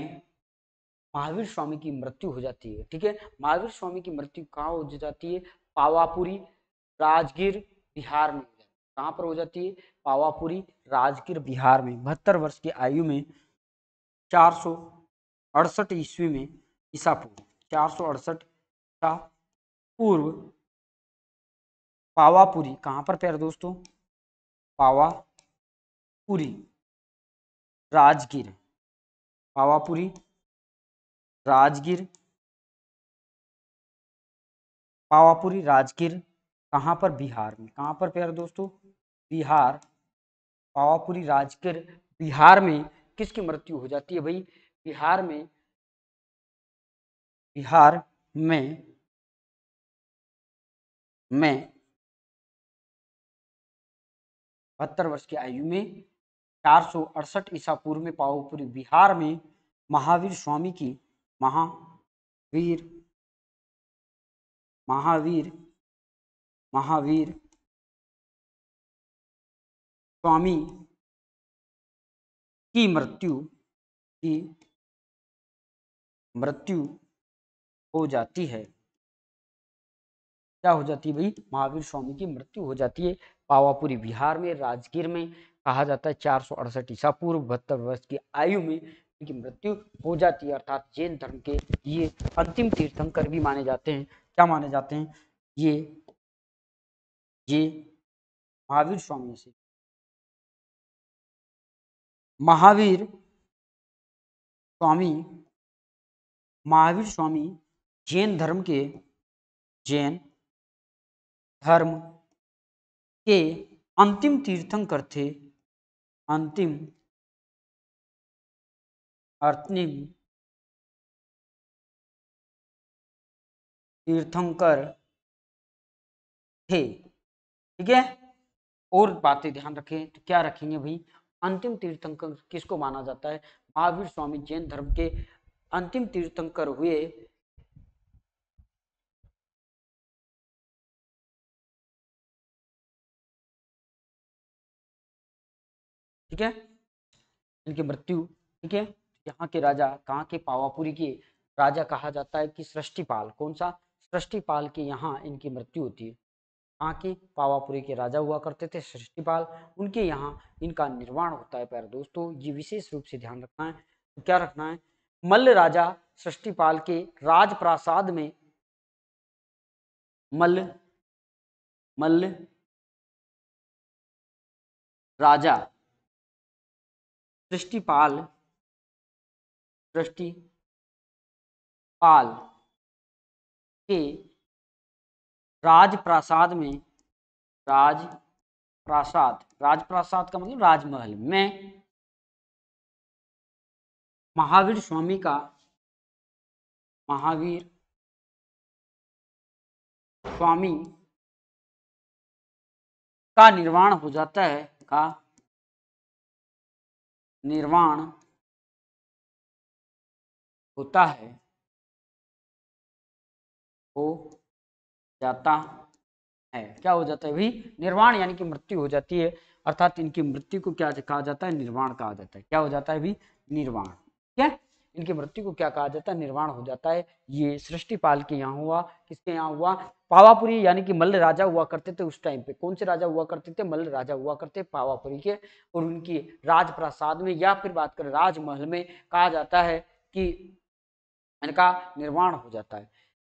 महावीर स्वामी की मृत्यु हो जाती है ठीक है महावीर स्वामी की मृत्यु कहाँ हो जाती है पावापुरी राजगीर बिहार में कहाँ पर हो जाती है पावापुरी राजगीर बिहार में बहत्तर वर्ष की आयु में चार सौ अड़सठ ईस्वी में ईसा पूर्व चार सौ अड़सठ का पूर्व पावापुरी कहाँ पर पैर दोस्तों पावापुरी राजगीर पावापुरी राजगीर पावापुरी राजगीर कहाँ पर बिहार में कहाँ पर प्यार दोस्तों बिहार पावापुरी राजगीर बिहार में किसकी मृत्यु हो जाती है भाई बिहार में बिहार में मैं बहत्तर वर्ष की आयु में चार सौ अड़सठ ईसा पूर्व में पावपुरी बिहार में महावीर स्वामी की महावीर महावीर महावीर स्वामी की मृत्यु की मृत्यु हो जाती है क्या हो जाती है भाई महावीर स्वामी की मृत्यु हो जाती है पावापुरी बिहार में राजगीर में कहा जाता है चार सौ अड़सठ ईसा पूर्व बहत्तर वर्ष की आयु में इनकी मृत्यु हो जाती है अर्थात जैन धर्म के ये अंतिम तीर्थंकर भी माने जाते हैं क्या माने जाते हैं ये ये महावीर स्वामी से महावीर स्वामी महावीर स्वामी जैन धर्म के जैन धर्म के अंतिम तीर्थंकर थे अंतिम अंतिम तीर्थंकर थे ठीक है और बातें ध्यान रखें तो क्या रखेंगे भाई अंतिम तीर्थंकर किसको माना जाता है महावीर स्वामी जैन धर्म के अंतिम तीर्थंकर हुए ठीक है इनकी मृत्यु ठीक है यहाँ के राजा कहाँ के पावापुरी के राजा कहा जाता है कि सृष्टिपाल कौन सा सृष्टिपाल के यहाँ इनकी मृत्यु होती है कहाँ के पावापुरी के राजा हुआ करते थे सृष्टिपाल उनके यहाँ इनका निर्माण होता है प्यार दोस्तों ये विशेष रूप से ध्यान रखना है तो क्या रखना है मल्ल राजा सृष्टिपाल के राजप्रासाद में मल्ल मल्ल राजा दृष्टिपाल दृष्टि पाल के राजप्रासाद में राजप्रासाद राजप्रासाद का मतलब राजमहल में महावीर स्वामी का महावीर स्वामी का निर्माण हो जाता है का निर्माण होता है हो जाता है क्या हो जाता है भी निर्वाण यानी कि मृत्यु हो जाती है अर्थात इनकी मृत्यु को क्या कहा जाता है निर्वाण कहा जाता है क्या हो जाता है भी निर्वाण ठीक है इनकी मृत्यु को क्या कहा जाता है निर्वाण हो जाता है ये सृष्टिपाल के यहाँ हुआ किसके यहाँ हुआ पावापुरी यानी कि मल्ल राजा हुआ करते थे उस टाइम पे कौन से राजा हुआ करते थे मल्ल राजा हुआ करते पावापुरी के और उनकी राजप्रसाद में या फिर बात करें राजमहल में कहा जाता है कि इनका निर्माण हो जाता है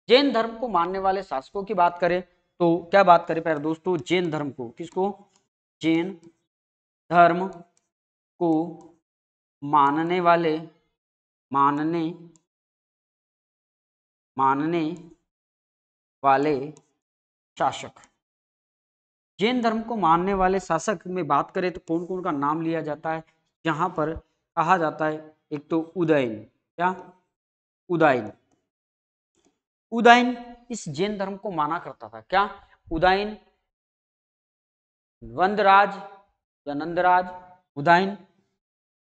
जैन धर्म को मानने वाले शासकों की बात करें तो क्या बात करें पहले दोस्तों जैन धर्म को किसको जैन धर्म को मानने वाले मानने मानने वाले शासक जैन धर्म को मानने वाले शासक में बात करें तो कौन कौन का नाम लिया जाता है यहाँ पर कहा जाता है एक तो उदयन क्या उदयन उदयन इस जैन धर्म को माना करता था क्या उदयन वंदराज या नंदराज उदयन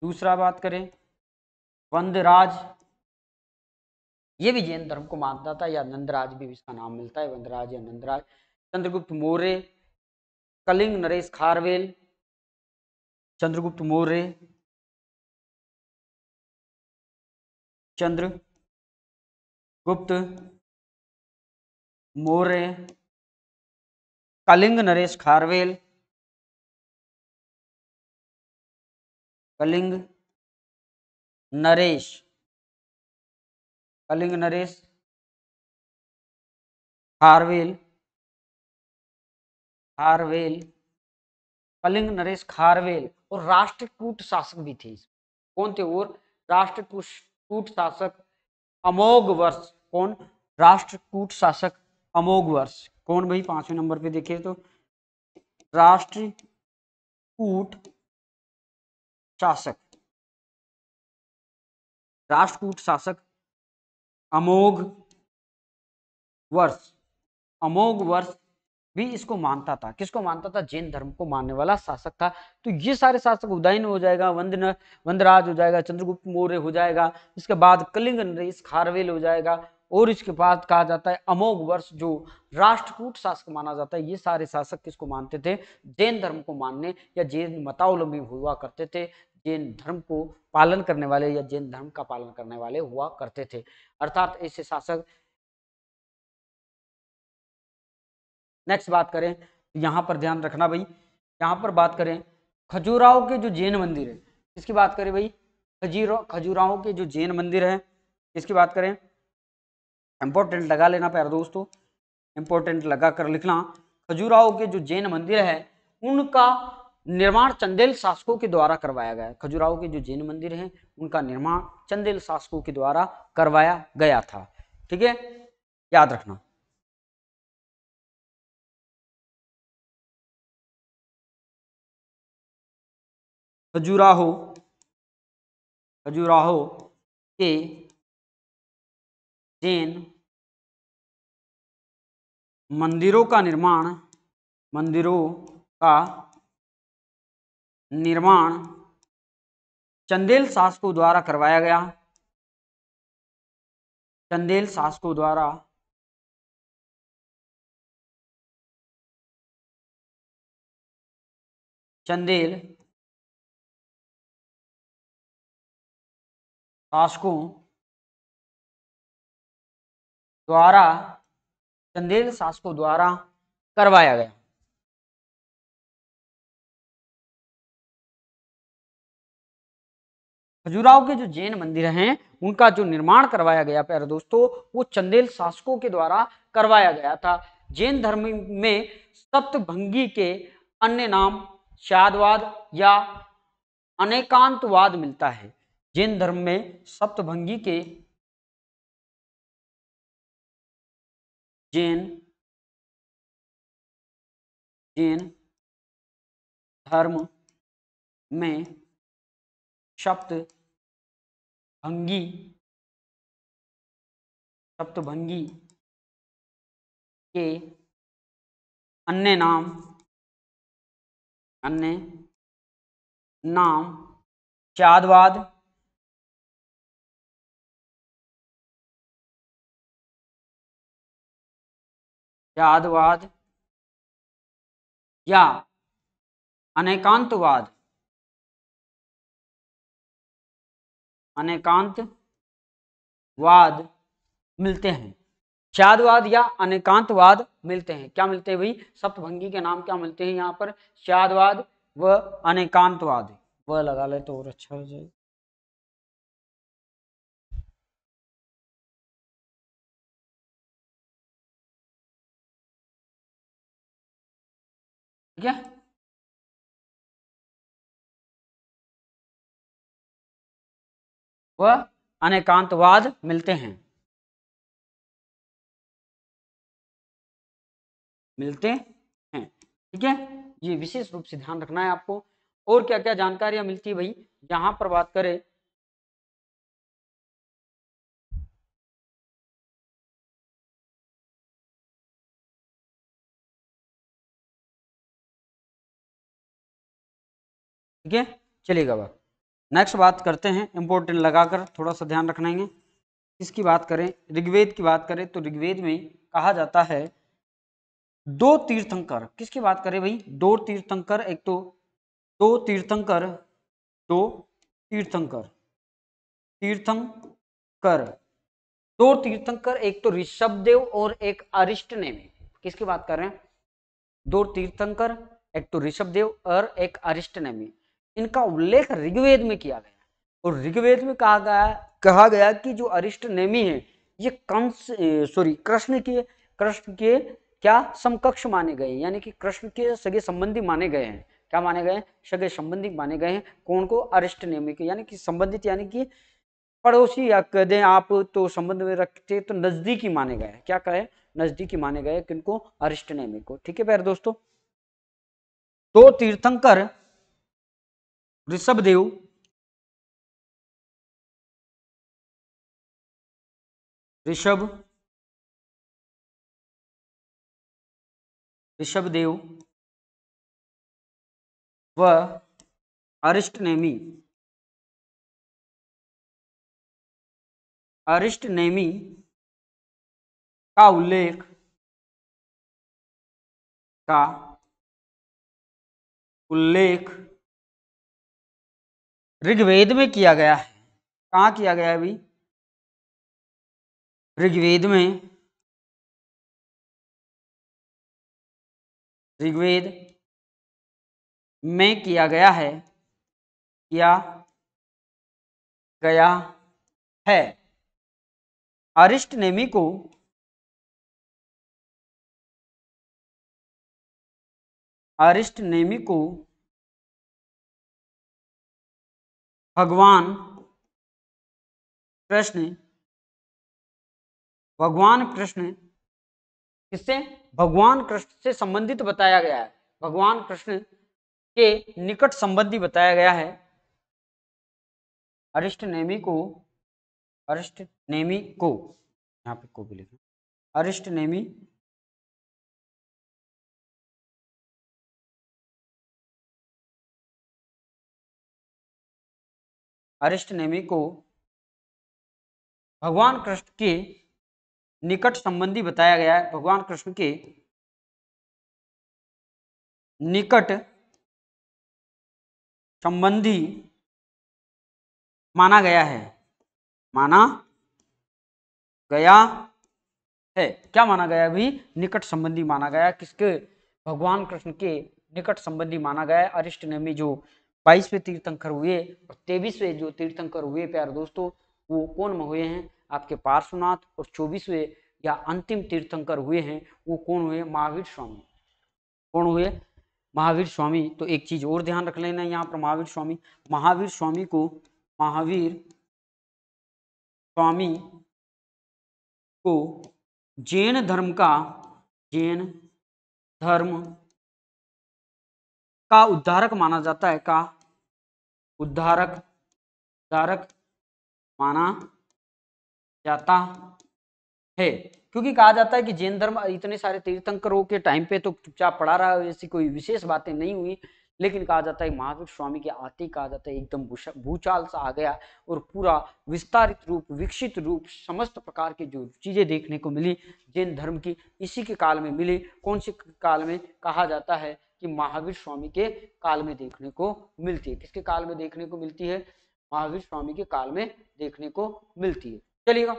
दूसरा बात करें वंदराज ये भी जैन धर्म को मानता था या नंदराज भी इसका नाम मिलता है वंदराज या नंदराज चंद्रगुप्त मौर्य कलिंग नरेश खारवेल चंद्रगुप्त मौर्य चंद्र गुप्त मौर्य कलिंग नरेश खारवेल कलिंग नरेश कलिंग नरेश खारवेल खारवेल कलिंग नरेश खारवेल और राष्ट्रकूट शासक भी थे कौन थे और राष्ट्रकूट शासक अमोघ वर्ष कौन राष्ट्रकूट शासक अमोघ वर्ष कौन भाई पांचवें नंबर पे देखिए तो राष्ट्रकूट शासक राष्ट्रकूट शासक अमोघ वर्ष अमोघ वर्ष भी इसको मानता था किसको मानता था जैन धर्म को मानने वाला शासक था तो ये सारे शासक उदयन हो जाएगा वंदन वंदराज हो जाएगा चंद्रगुप्त मौर्य हो जाएगा इसके बाद कलिंग नरेश खारवेल हो जाएगा और इसके बाद कहा जाता है अमोघ वर्ष जो राष्ट्रकूट शासक माना जाता है ये सारे शासक किसको मानते थे जैन धर्म को मानने या जैन मतावलंबी हुआ करते थे जैन धर्म को पालन करने वाले या जैन धर्म का पालन करने वाले हुआ करते थे अर्थात ऐसे शासक नेक्स्ट बात करें यहाँ पर ध्यान रखना भाई यहाँ पर बात करें खजुराहो के जो जैन मंदिर है इसकी बात करें भाई खजीरो खजुराहो के जो जैन मंदिर है इसकी बात करें इम्पोर्टेंट लगा लेना प्यारे दोस्तों इम्पोर्टेंट लगा कर लिखना खजुराहो के जो जैन मंदिर है उनका निर्माण चंदेल शासकों के द्वारा करवाया गया खजुराहो के जो जैन मंदिर हैं उनका निर्माण चंदेल शासकों के द्वारा करवाया गया था ठीक है याद रखना खजुराहो खजुराहो के जैन मंदिरों का निर्माण मंदिरों का निर्माण चंदेल शासकों द्वारा करवाया गया चंदेल शासकों द्वारा चंदेल शासकों द्वारा चंदेल शासकों द्वारा करवाया गया खजुराहो के जो जैन मंदिर हैं उनका जो निर्माण करवाया गया प्यारे दोस्तों वो चंदेल शासकों के द्वारा करवाया गया था जैन धर्म में सप्तभंगी के अन्य नाम शादवाद या अनेकांतवाद मिलता है जैन धर्म में सप्तभंगी के जैन जैन धर्म में शब्द भंगी सप्तभंगी के अन्य नाम अन्य नाम चादवाद चादवाद या अनेकांतवाद अनेकांतवाद मिलते हैं शादवाद या अनेकांतवाद मिलते हैं क्या मिलते हैं भाई सप्तभंगी के नाम क्या मिलते हैं यहाँ पर शादवाद व अनेकांतवाद व लगा ले तो और अच्छा हो जाएगा ठीक है व अनेकांतवाद मिलते हैं मिलते हैं ठीक है ये विशेष रूप से ध्यान रखना है आपको और क्या क्या जानकारियां मिलती है भाई यहां पर बात करें ठीक है चलेगा बात नेक्स्ट बात करते हैं इम्पोर्टेंट लगाकर थोड़ा सा ध्यान रखना है इसकी बात करें ऋग्वेद की बात करें तो ऋग्वेद में कहा जाता है दो तीर्थंकर किसकी बात करें भाई दो तीर्थंकर एक तो दो तीर्थंकर दो तीर्थंकर तीर्थंकर दो तीर्थंकर एक तो ऋषभदेव और एक अरिष्ट ने किसकी बात कर रहे हैं दो तीर्थंकर एक तो ऋषभदेव और एक अरिष्ट नेमी इनका उल्लेख ऋग्वेद में किया गया और ऋग्वेद में कहा गया कहा गया कि जो अरिष्ट नेमी है ये कंस सॉरी कृष्ण के कृष्ण के क्या समकक्ष माने गए यानी कि कृष्ण के सगे संबंधी माने गए हैं क्या माने गए सगे संबंधी माने गए हैं कौन को अरिष्ट नेमी के यानी कि संबंधित यानी कि पड़ोसी या कह दें आप तो संबंध में रखते तो नजदीकी माने गए क्या कहे नजदीकी माने गए किनको अरिष्ट नेमी को ठीक है पैर दोस्तों तो तीर्थंकर ऋषभ देव ऋषभ ऋषभ देव व अरिष्ट नेमी अरिष्ट नेमी का उल्लेख का उल्लेख ऋग्वेद में किया गया है कहाँ किया गया है अभी ऋग्वेद में ऋग्वेद में किया गया है किया गया है अरिष्ट नेमी को अरिष्ट नेमी को भगवान कृष्ण भगवान कृष्ण किससे भगवान कृष्ण से संबंधित बताया गया है भगवान कृष्ण के निकट संबंधी बताया गया है अरिष्ट नेमी को अरिष्ट नेमी को यहाँ पे को भी लिखा अरिष्ट नेमी अरिष्ट नेमी को भगवान कृष्ण के निकट संबंधी बताया गया है भगवान कृष्ण के निकट संबंधी माना गया है माना गया है क्या माना गया अभी निकट संबंधी माना गया किसके भगवान कृष्ण के निकट संबंधी माना गया है अरिष्ट नेमी जो बाईसवें तीर्थंकर हुए और तेईसवें जो तीर्थंकर हुए प्यार दोस्तों वो कौन हुए हैं आपके पार्श्वनाथ और चौबीसवें या अंतिम तीर्थंकर हुए हैं वो कौन हुए महावीर स्वामी कौन हुए महावीर स्वामी तो एक चीज और ध्यान रख लेना यहाँ पर महावीर स्वामी महावीर स्वामी को महावीर स्वामी को जैन धर्म का जैन धर्म का उद्धारक माना जाता है का उद्धारक उद्धारक माना जाता है क्योंकि कहा जाता है कि जैन धर्म इतने सारे तीर्थंकरों के टाइम पे तो चुपचाप पड़ा रहा ऐसी कोई विशेष बातें नहीं हुई लेकिन कहा जाता है महावीर स्वामी के आते कहा जाता है एकदम भूचाल सा आ गया और पूरा विस्तारित रूप विकसित रूप समस्त प्रकार की जो चीज़ें देखने को मिली जैन धर्म की इसी के काल में मिली कौन से काल में कहा जाता है कि महावीर स्वामी के काल में देखने को मिलती है किसके काल में देखने को मिलती है महावीर स्वामी के काल में देखने को मिलती है चलिएगा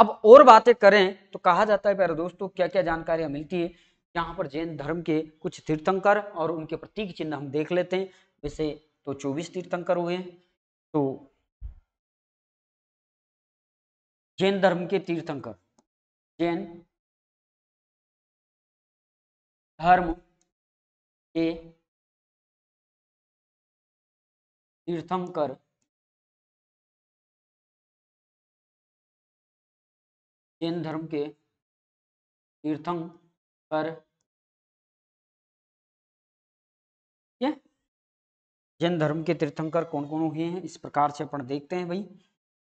अब और बातें करें तो कहा जाता है प्यारे दोस्तों क्या क्या जानकारियां मिलती है यहाँ पर जैन धर्म के कुछ तीर्थंकर और उनके प्रतीक चिन्ह हम देख लेते हैं वैसे तो 24 तीर्थंकर हुए हैं तो जैन धर्म के तीर्थंकर जैन धर्म के तीर्थंकर जैन धर्म के तीर्थंकर जैन धर्म के तीर्थंकर कौन कौन हुए हैं इस प्रकार से अपन देखते हैं भाई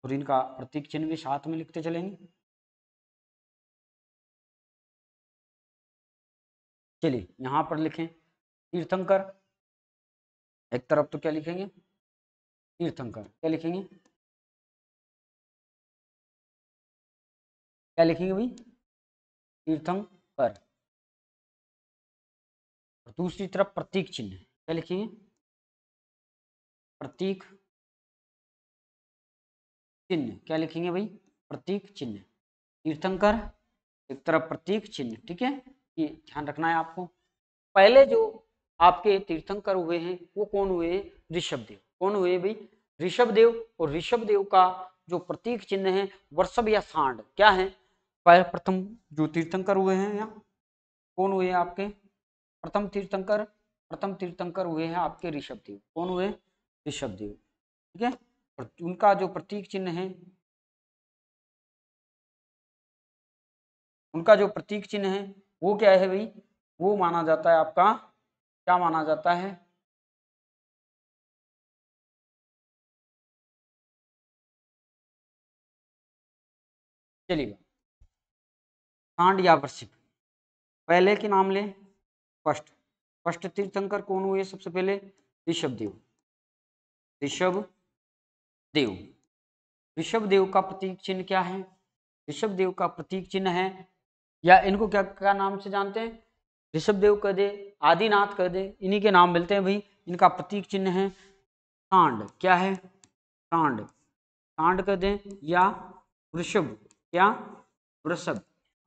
और इनका प्रतीक चिन्ह भी साथ में लिखते चलेंगे चलिए यहां पर लिखें तीर्थंकर एक तरफ तो क्या लिखेंगे तीर्थंकर क्या लिखेंगे क्या लिखेंगे भाई तीर्थंकर और दूसरी तरफ प्रतीक चिन्ह क्या लिखेंगे प्रतीक चिन्ह क्या लिखेंगे भाई प्रतीक चिन्ह तीर्थंकर एक तरफ प्रतीक चिन्ह ठीक है ये ध्यान रखना है आपको पहले जो आपके तीर्थंकर हुए हैं वो कौन हुए ऋषभ देव कौन हुए भाई ऋषभ देव और ऋषभ देव का जो प्रतीक चिन्ह है वर्षभ या सांड क्या है प्रथम जो तीर्थंकर हुए हैं यहाँ कौन हुए आपके प्रथम तीर्थंकर प्रथम तीर्थंकर हुए हैं आपके ऋषभ देव कौन हुए ऋषभ देव ठीक है उनका जो प्रतीक चिन्ह है उनका जो प्रतीक चिन्ह है वो क्या है भाई वो माना जाता है आपका क्या माना जाता है चलिए सांड या वर्षिप पहले के नाम ले फर्स्ट फर्स्ट तीर्थंकर कौन हुए सबसे पहले ऋषभ देव ऋषभ देव ऋषभ देव का प्रतीक चिन्ह क्या है ऋषभ देव का प्रतीक चिन्ह है या इनको क्या क्या नाम से जानते हैं ऋषभदेव कह दे आदिनाथ कह दे इन्हीं के नाम मिलते हैं भाई इनका प्रतीक चिन्ह है कांड क्या है कांड कांड कह दे या वृषभ क्या वृषभ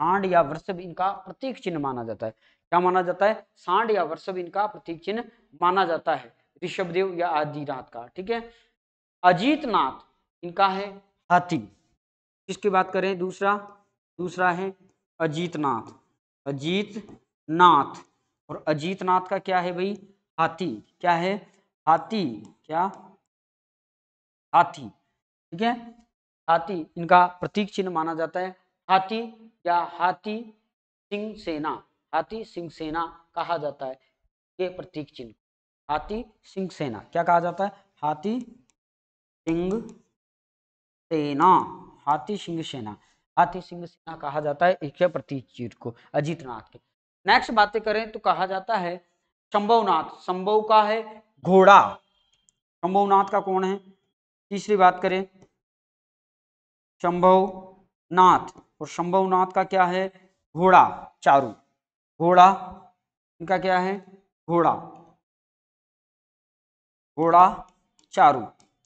सांड या वृषभ इनका प्रतीक चिन्ह माना जाता है क्या माना जाता है सांड या वृषभ इनका प्रतीक चिन्ह माना जाता है ऋषभदेव या आदिनाथ का ठीक है अजीतनाथ इनका है हाथी इसकी बात करें दूसरा दूसरा है अजीत नाथ अजीत नाथ और अजीत नाथ का क्या है भाई हाथी क्या है हाथी क्या हाथी ठीक है हाथी इनका प्रतीक चिन्ह माना जाता है हाथी या हाथी सिंह सेना हाथी सिंह सेना कहा जाता है ये प्रतीक चिन्ह हाथी सिंह सेना क्या कहा जाता है हाथी सिंह सेना हाथी सिंह सेना हाथी सिंह सेना कहा जाता है इसके प्रतीक चीर को अजीत नाथ के नेक्स्ट बातें करें तो कहा जाता है शंभवनाथ संभव का है घोड़ा शंभवनाथ का कौन है तीसरी बात करें शंभव नाथ और शंभवनाथ का क्या है घोड़ा चारू घोड़ा इनका क्या है घोड़ा घोड़ा चारू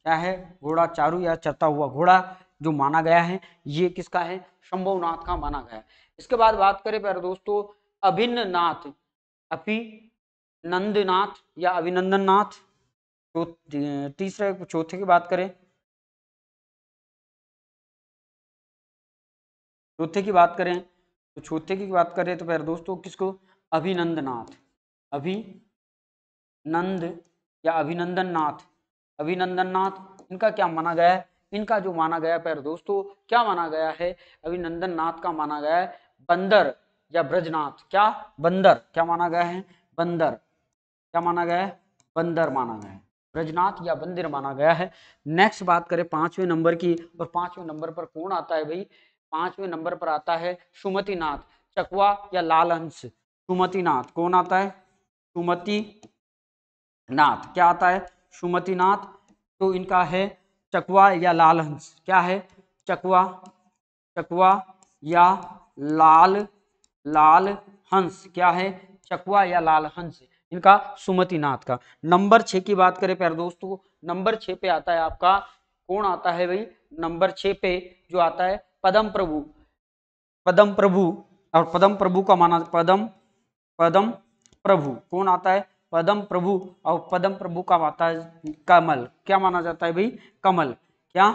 क्या है घोड़ा चारू या चरता हुआ घोड़ा जो माना गया है ये किसका है नाथ का माना गया है इसके बाद बात करें प्यारे दोस्तों अभिन्न नाथ अपि नंदनाथ या अभिनंदन नाथ तो तीसरे चौथे की बात करें चौथे की बात करें तो चौथे की बात करें तो प्यारे दोस्तों किसको अभिनंदनाथ अभी नंद या अभिनंदन नाथ अभिनंदन नाथ इनका क्या माना गया है इनका जो माना गया पैर दोस्तों क्या माना गया है अभिनंदन नाथ का माना गया है बंदर या ब्रजनाथ क्या बंदर क्या माना गया है बंदर क्या माना गया है बंदर माना गया है ब्रजनाथ या बंदर माना गया है नेक्स्ट बात करें पांचवें नंबर की और पांचवें नंबर पर कौन आता है भाई पांचवें नंबर पर आता है सुमति नाथ चकवा या लाल अंश सुमति नाथ कौन आता है सुमति नाथ क्या आता है सुमति नाथ तो इनका है चकवा या लाल हंस क्या है चकवा चकवा या लाल लाल हंस क्या है चकवा या लाल हंस इनका सुमति नाथ का नंबर छ की बात करें प्यार दोस्तों नंबर छ पे आता है आपका कौन आता है भाई नंबर छ पे जो आता है पदम प्रभु पदम प्रभु और पदम प्रभु का माना पदम पदम प्रभु कौन आता है पदम प्रभु और पदम प्रभु का आता है कमल क्या माना जाता है भाई कमल क्या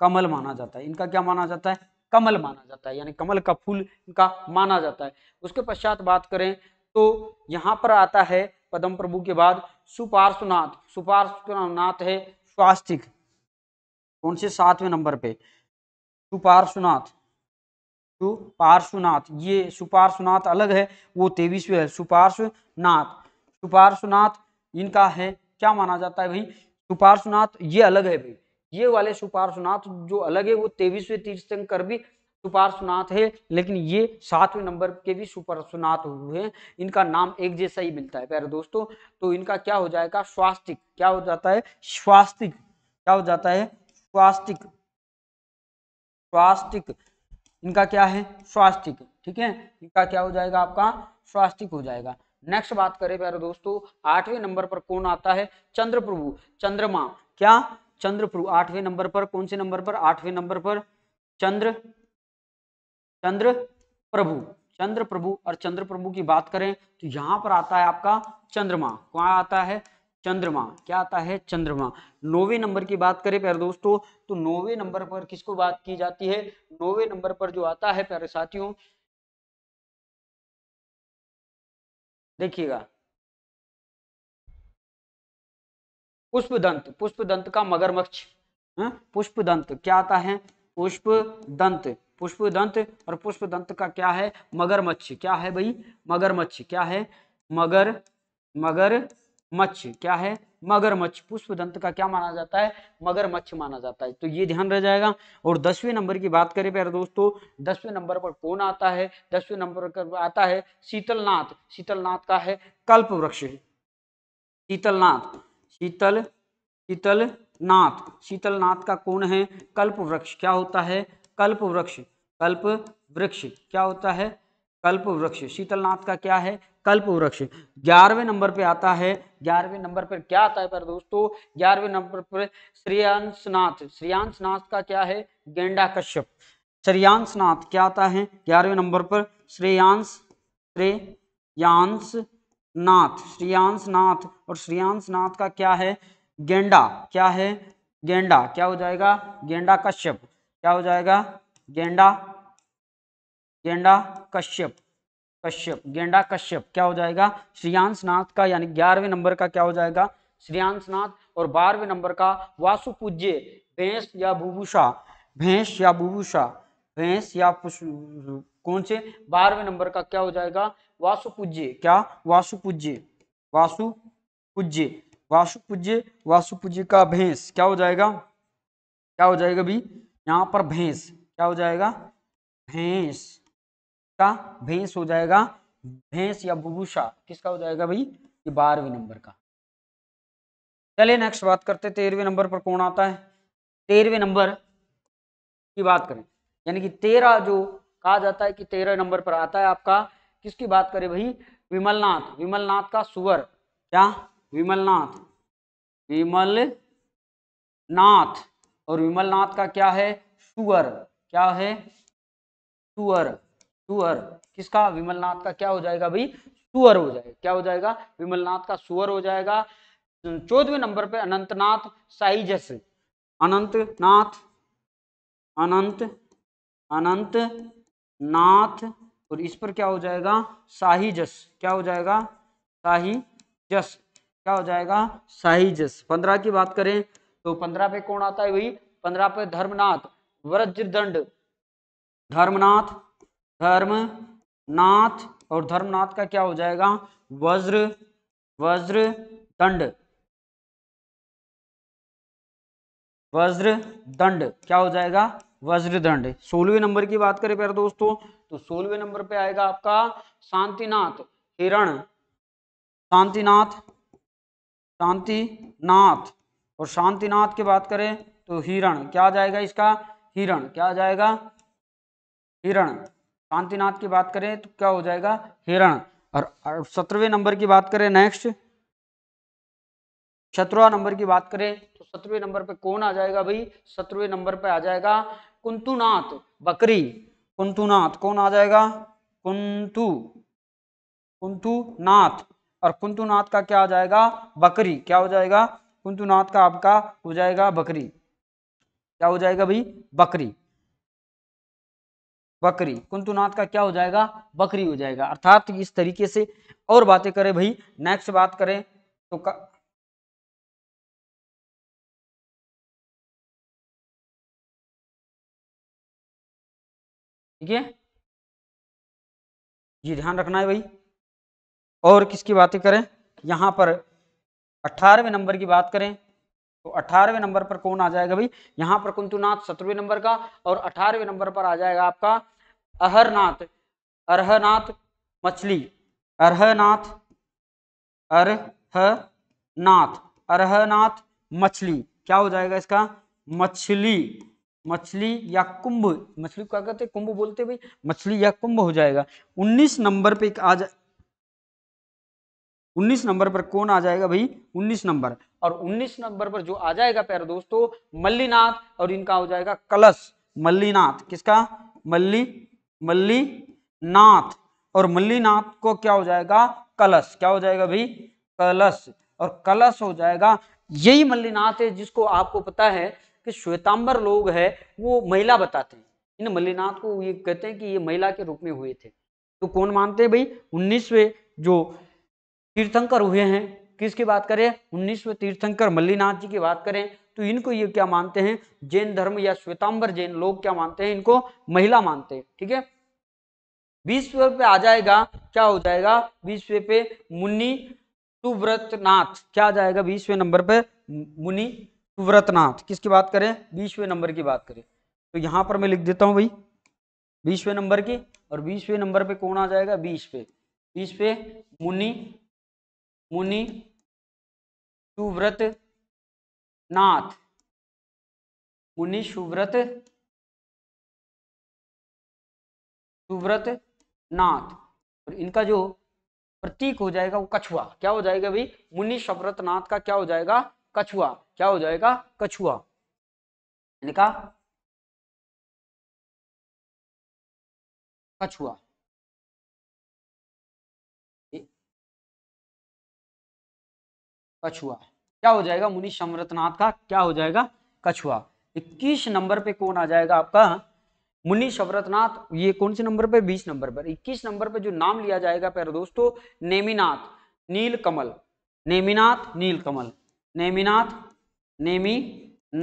कमल माना जाता है इनका क्या माना जाता है कमल माना जाता है यानी कमल का फूल इनका माना जाता है उसके पश्चात बात करें तो यहाँ पर आता है पदम प्रभु के बाद सुपार्श्वनाथ सुपार्श्वनाथ है स्वास्तिक कौन से सातवें नंबर पे सुपार्श्वनाथ सुपार्श्वनाथ ये सुपार्श्वनाथ अलग है वो तेवीसवे है सुपार्श्वनाथ सुपार्शुनाथ इनका है क्या माना जाता है भाई सुपार्शुनाथ ये अलग है भाई ये वाले सुपार्शुनाथ जो अलग है वो तेवीसवें तीर्थंकर भी सुपार्शुनाथ है लेकिन ये सातवें नंबर के भी सुपार्शुनाथ हुए हैं इनका नाम एक जैसा ही मिलता है प्यारे दोस्तों तो इनका क्या हो जाएगा स्वास्तिक क्या हो जाता है स्वास्तिक क्या हो जाता है स्वास्तिक स्वास्तिक इनका क्या है स्वास्तिक ठीक है इनका क्या हो जाएगा आपका स्वास्तिक हो जाएगा नेक्स्ट बात करें प्यारे दोस्तों आठवें नंबर पर कौन आता है चंद्रप्रभु चंद्रमा क्या चंद्रप्रभु आठवें नंबर पर कौन से नंबर पर आठवें नंबर पर चंद्र चंद्र प्रभु चंद्र प्रभु और चंद्र प्रभु की बात करें तो यहाँ पर आता है आपका चंद्रमा कहा आता है चंद्रमा क्या आता है चंद्रमा नौवे नंबर की बात करें प्यारे दोस्तों तो नौवे नंबर पर किसको बात की जाती है नौवे नंबर पर जो आता है प्यारे साथियों देखिएगा पुष्प दंत पुष्प दंत का मगरमच्छ हाँ? दंत क्या आता है पुष्प पुष्प पुष्पदंत और पुष्प दंत का क्या है मगरमच्छ क्या है भाई मगरमच्छ क्या है मगर मगर मच्छ क्या है मगरमच्छ पुष्प दंत का क्या माना जाता है मगरमच्छ माना जाता है तो ये ध्यान रह जाएगा और दसवें नंबर की बात करें प्यारे दोस्तों दसवें नंबर पर कौन आता है दसवें नंबर पर आता है शीतलनाथ शीतलनाथ का है कल्प वृक्ष शीतलनाथ शीतल शीतलनाथ शीतलनाथ का कौन है कल्प वृक्ष क्या होता है कल्प वृक्ष कल्प वृक्ष क्या होता है कल्प वृक्ष शीतलनाथ का क्या है कल्प वृक्ष ग्यारहवें नंबर पे आता है ग्यारहवें नंबर पर क्या आता है पर दोस्तों ग्यारहवें नंबर पर श्रेयांशनाथ श्रेयांशनाथ का क्या है गेंडा कश्यप श्रेयांशनाथ क्या आता है ग्यारहवें नंबर पर श्रेयांश श्रेयांश नाथ श्रेयांश नाथ और श्रेयांश नाथ का क्या है गेंडा क्या है गेंडा क्या हो जाएगा गेंडा कश्यप क्या हो जाएगा गेंडा गेंडा कश्यप कश्यप गेंडा कश्यप क्या हो जाएगा श्रियांश नाथ का यानी ग्यारहवें नंबर का क्या हो जाएगा श्रेयांश नाथ और बारहवें नंबर का वासुपूज्य भैंस या बुभूषा भैंस या बुभूषा भैंस या कौन से बारहवें नंबर का क्या हो जाएगा वासुपूज्य क्या वासुपूज्य वासुपूज्य वासुपूज्य वासुपूज्य का भैंस क्या हो जाएगा क्या हो जाएगा भी यहाँ पर भैंस क्या हो जाएगा भैंस का भैंस हो जाएगा भैंस या बुभूषा किसका हो जाएगा भाई ये बारहवें नंबर का चलिए नेक्स्ट बात करते हैं तेरहवें नंबर पर कौन आता है तेरहवें नंबर की बात करें यानी कि तेरह जो कहा जाता है कि तेरह नंबर पर आता है आपका किसकी बात करें भाई विमलनाथ विमलनाथ का सुअर क्या विमलनाथ विमल नाथ और विमलनाथ का क्या है सुअर क्या है सुअर सुअर किसका विमलनाथ का क्या हो जाएगा भाई सुअर हो जाएगा क्या हो जाएगा विमलनाथ का सुअर हो जाएगा चौदवे नंबर पे अनंतनाथ साइजस अनंतनाथ अनंत अनंत नाथ और इस पर क्या हो जाएगा शाही जस क्या हो जाएगा शाही जस क्या हो जाएगा शाही जस पंद्रह की बात करें तो पंद्रह पे कौन आता है भाई पंद्रह पे धर्मनाथ वज्रदंड धर्मनाथ धर्मनाथ और धर्मनाथ का क्या हो जाएगा वज्र वज्र दंड वज्र दंड क्या हो जाएगा वज्र दंड सोलहवें नंबर की बात करें प्यारे दोस्तों तो सोलहवें नंबर पे आएगा आपका शांतिनाथ हिरण शांतिनाथ शांतिनाथ और शांतिनाथ की बात करें तो हिरण क्या जाएगा इसका हिरण क्या जाएगा हिरण शांतिनाथ की बात करें तो क्या हो जाएगा हिरण और सत्रहवें नंबर की बात करें नेक्स्ट सत्रवा नंबर की बात करें तो सत्रहवें नंबर पे कौन आ जाएगा भाई सत्रहवें नंबर पे आ जाएगा कुंतुनाथ बकरी कुंतुनाथ कौन आ जाएगा कुंतु कुंतुनाथ और कुंतुनाथ का क्या आ जाएगा बकरी क्या हो जाएगा कुंतुनाथ का आपका हो जाएगा बकरी क्या हो जाएगा भाई बकरी बकरी कुंतुनाथ का क्या हो जाएगा बकरी हो जाएगा अर्थात इस तरीके से और बातें करें भाई नेक्स्ट बात करें तो का... ठीक है ये ध्यान रखना है भाई और किसकी बातें करें यहां पर अठारहवें नंबर की बात करें तो अठारहवें नंबर पर कौन आ जाएगा भाई यहां पर कुंतुनाथ सत्रहवें नंबर का और अठारहवें नंबर पर आ जाएगा आपका अहरनाथ अरहनाथ मछली अरहनाथ अरहनाथ अरहनाथ मछली क्या हो जाएगा इसका मछली मछली या कुंभ मछली क्या कहते हैं कुंभ बोलते भाई मछली या कुंभ हो जाएगा 19 नंबर पे आ जा 19 नंबर पर कौन आ जाएगा भाई 19 नंबर और 19 नंबर पर जो आ जाएगा प्यारे दोस्तों मल्लीनाथ और इनका हो जाएगा कलश मल्लीनाथ किसका मल्ली मल्ली नाथ और मल्ली नाथ को क्या हो जाएगा कलश क्या हो जाएगा भाई कलश और कलश हो जाएगा यही मल्लीनाथ है जिसको आपको पता है कि श्वेतांबर लोग है वो महिला बताते हैं इन मल्लीनाथ को ये कहते हैं कि ये महिला के रूप में हुए थे तो कौन मानते हैं भाई उन्नीसवे जो तीर्थंकर हुए हैं किसकी बात करें उन्नीसवे तीर्थंकर मल्लीनाथ जी की बात करें तो इनको ये क्या मानते हैं जैन धर्म या श्वेतांबर जैन लोग क्या मानते हैं इनको महिला मानते हैं ठीक है विश्व पे आ जाएगा क्या हो जाएगा विश्व पे मुनि सुव्रतनाथ क्या जाएगा बीसवे नंबर पे मुनि सुव्रतनाथ किसकी बात करें बीसवे नंबर की बात करें तो यहां पर मैं लिख देता हूं भाई बीसवे नंबर की और बीसवे नंबर पे कौन आ जाएगा बीस पे बीस पे मुनि मुनि सुव्रत नाथ मुनि सुव्रत सुव्रत नाथ और इनका जो प्रतीक हो जाएगा वो कछुआ क्या हो जाएगा भाई मुनि सुव्रत नाथ का क्या हो जाएगा कछुआ क्या हो जाएगा कछुआ इनका कछुआ कछुआ क्या हो जाएगा मुनि समरतनाथ का क्या हो जाएगा कछुआ इक्कीस नंबर पे कौन आ जाएगा आपका मुनि शवरतनाथ ये कौन से नंबर पे बीस नंबर पर इक्कीस नंबर पे जो नाम लिया जाएगा पैर दोस्तों नेमिनाथ नील कमल नेमिनाथ नील कमल नेमिनाथ नेमी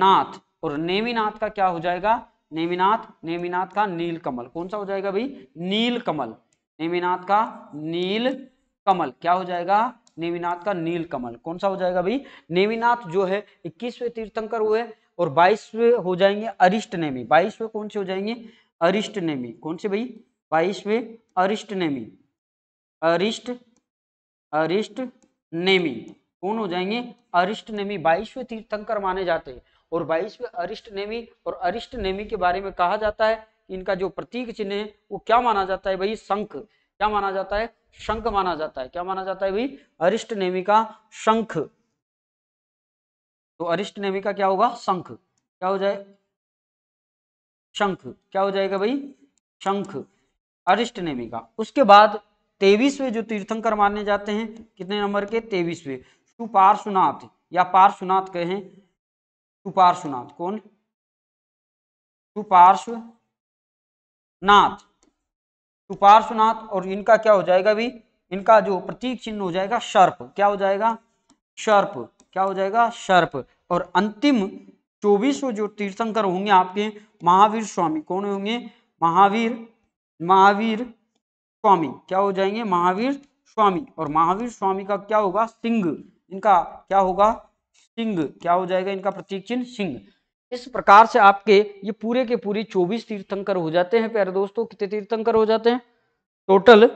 नाथ और नेमिनाथ का क्या हो जाएगा नेमिनाथ नेमिनाथ का नील कमल कौन सा हो जाएगा भाई नील कमल नेमिनाथ का नील कमल क्या हो जाएगा नेमिनाथ का नील कमल कौन सा हो जाएगा भाई नेमिनाथ जो है इक्कीसवे तीर्थंकर हुए और बाईसवे हो जाएंगे अरिष्ट नेमी बाईसवे कौन से हो जाएंगे अरिष्ट नेमी कौन से भाई बाईसवे अरिष्ट नेमी अरिष्ट अरिष्ट नेमी कौन हो जाएंगे अरिष्ट नेमी बाईसवे तीर्थंकर माने जाते हैं और बाईसवे अरिष्ट नेमी और अरिष्ट नेमी के बारे में कहा जाता है इनका जो प्रतीक चिन्ह है वो क्या माना जाता है भाई शंख क्या माना जाता है शंख माना जाता है क्या माना जाता है भाई अरिष्ट नेमिका शंख तो अरिष्ट नेमिका क्या होगा शंख क्या हो जाए शंख क्या हो जाएगा भाई शंख अरिष्ट नेमिका उसके बाद तेईसवें जो तीर्थंकर माने जाते हैं कितने नंबर के तेईसवें सुपार्शुनाथ या पार्शुनाथ कहें सुपार्शुनाथ कौन सुपार्श्वनाथ तो पार्श्वनाथ और इनका क्या हो जाएगा भी इनका जो प्रतीक चिन्ह हो जाएगा शर्प क्या हो जाएगा शर्प क्या हो जाएगा शर्प और अंतिम चौबीसों जो तीर्थंकर होंगे आपके महावीर स्वामी कौन होंगे महावीर महावीर स्वामी क्या हो जाएंगे महावीर स्वामी और महावीर स्वामी का क्या होगा सिंह इनका क्या होगा सिंह क्या हो जाएगा इनका प्रतीक चिन्ह सिंह इस प्रकार से आपके ये पूरे के पूरे 24 तीर्थंकर हो जाते हैं प्यारे दोस्तों कितने तीर्थंकर हो जाते हैं टोटल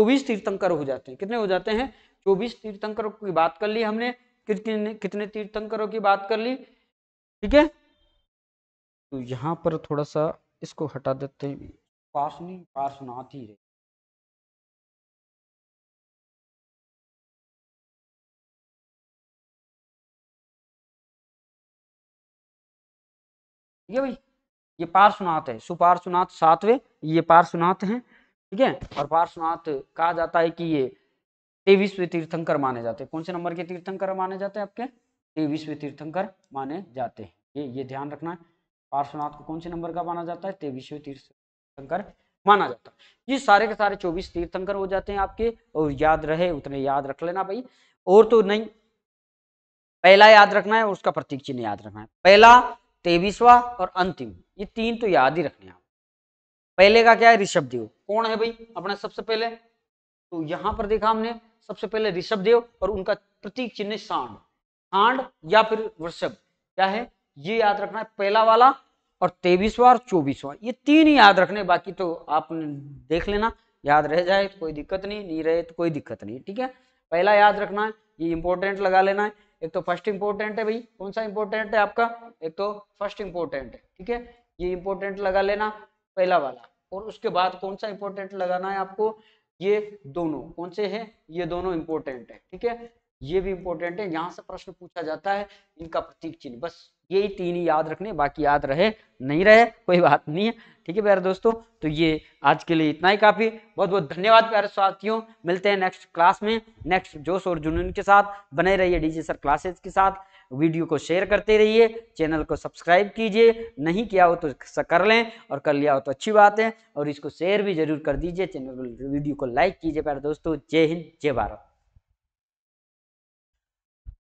24 तीर्थंकर हो जाते हैं कितने हो जाते हैं 24 तीर्थंकरों की बात कर ली हमने कितने कितने तीर्थंकरों की बात कर ली ठीक है तो यहाँ पर थोड़ा सा इसको हटा देते हैं पार्श्वनाथ ही रहे ठीक है भाई ये पार्श्वनाथ है सुपार्श्वनाथ सातवें ये पार्श्वनाथ हैं ठीक है और पार्श्वनाथ कहा जाता है कि ये तेईसवे तीर्थंकर माने जाते हैं कौन से नंबर के तीर्थंकर माने जाते हैं आपके तेईसवे तीर्थंकर माने जाते हैं ये ये ध्यान रखना है पार्श्वनाथ को कौन से नंबर का माना जाता है तेईसवे तीर्थंकर माना जाता है ये सारे के सारे चौबीस तीर्थंकर हो जाते हैं आपके और याद रहे उतने याद रख लेना भाई और तो नहीं पहला याद रखना है उसका प्रतीक चिन्ह याद रखना है पहला तेवीसवा और अंतिम ये तीन तो याद ही रखने आप पहले का क्या है ऋषभ देव कौन है भाई अपना सबसे पहले तो यहां पर देखा हमने सबसे पहले ऋषभ देव और उनका प्रतीक चिन्ह सांड सांड या फिर वृषभ क्या है ये याद रखना है पहला वाला और तेवीसवा और चौबीसवा ये तीन ही याद रखने बाकी तो आप देख लेना याद रह जाए कोई दिक्कत नहीं नहीं रहे तो कोई दिक्कत नहीं ठीक है पहला याद रखना है ये इंपॉर्टेंट लगा लेना है एक तो फर्स्ट इंपोर्टेंट है भाई कौन सा इंपोर्टेंट है आपका एक तो फर्स्ट इंपोर्टेंट है ठीक है ये इंपोर्टेंट लगा लेना पहला वाला और उसके बाद कौन सा इंपोर्टेंट लगाना है आपको ये दोनों कौन से हैं ये दोनों इंपोर्टेंट है ठीक है ये भी इंपोर्टेंट है यहाँ से प्रश्न पूछा जाता है इनका प्रतीक चिन्ह बस यही तीन ही याद रखने बाकी याद रहे नहीं रहे कोई बात नहीं है ठीक है प्यारे दोस्तों तो ये आज के लिए इतना ही काफ़ी बहुत बहुत धन्यवाद प्यारे साथियों मिलते हैं नेक्स्ट क्लास में नेक्स्ट जोश और जुनून के साथ बने रहिए डीजे सर क्लासेस के साथ वीडियो को शेयर करते रहिए चैनल को सब्सक्राइब कीजिए नहीं किया हो तो कर लें और कर लिया हो तो अच्छी बात है और इसको शेयर भी जरूर कर दीजिए चैनल वीडियो को लाइक कीजिए प्यारे दोस्तों जय हिंद जय भारत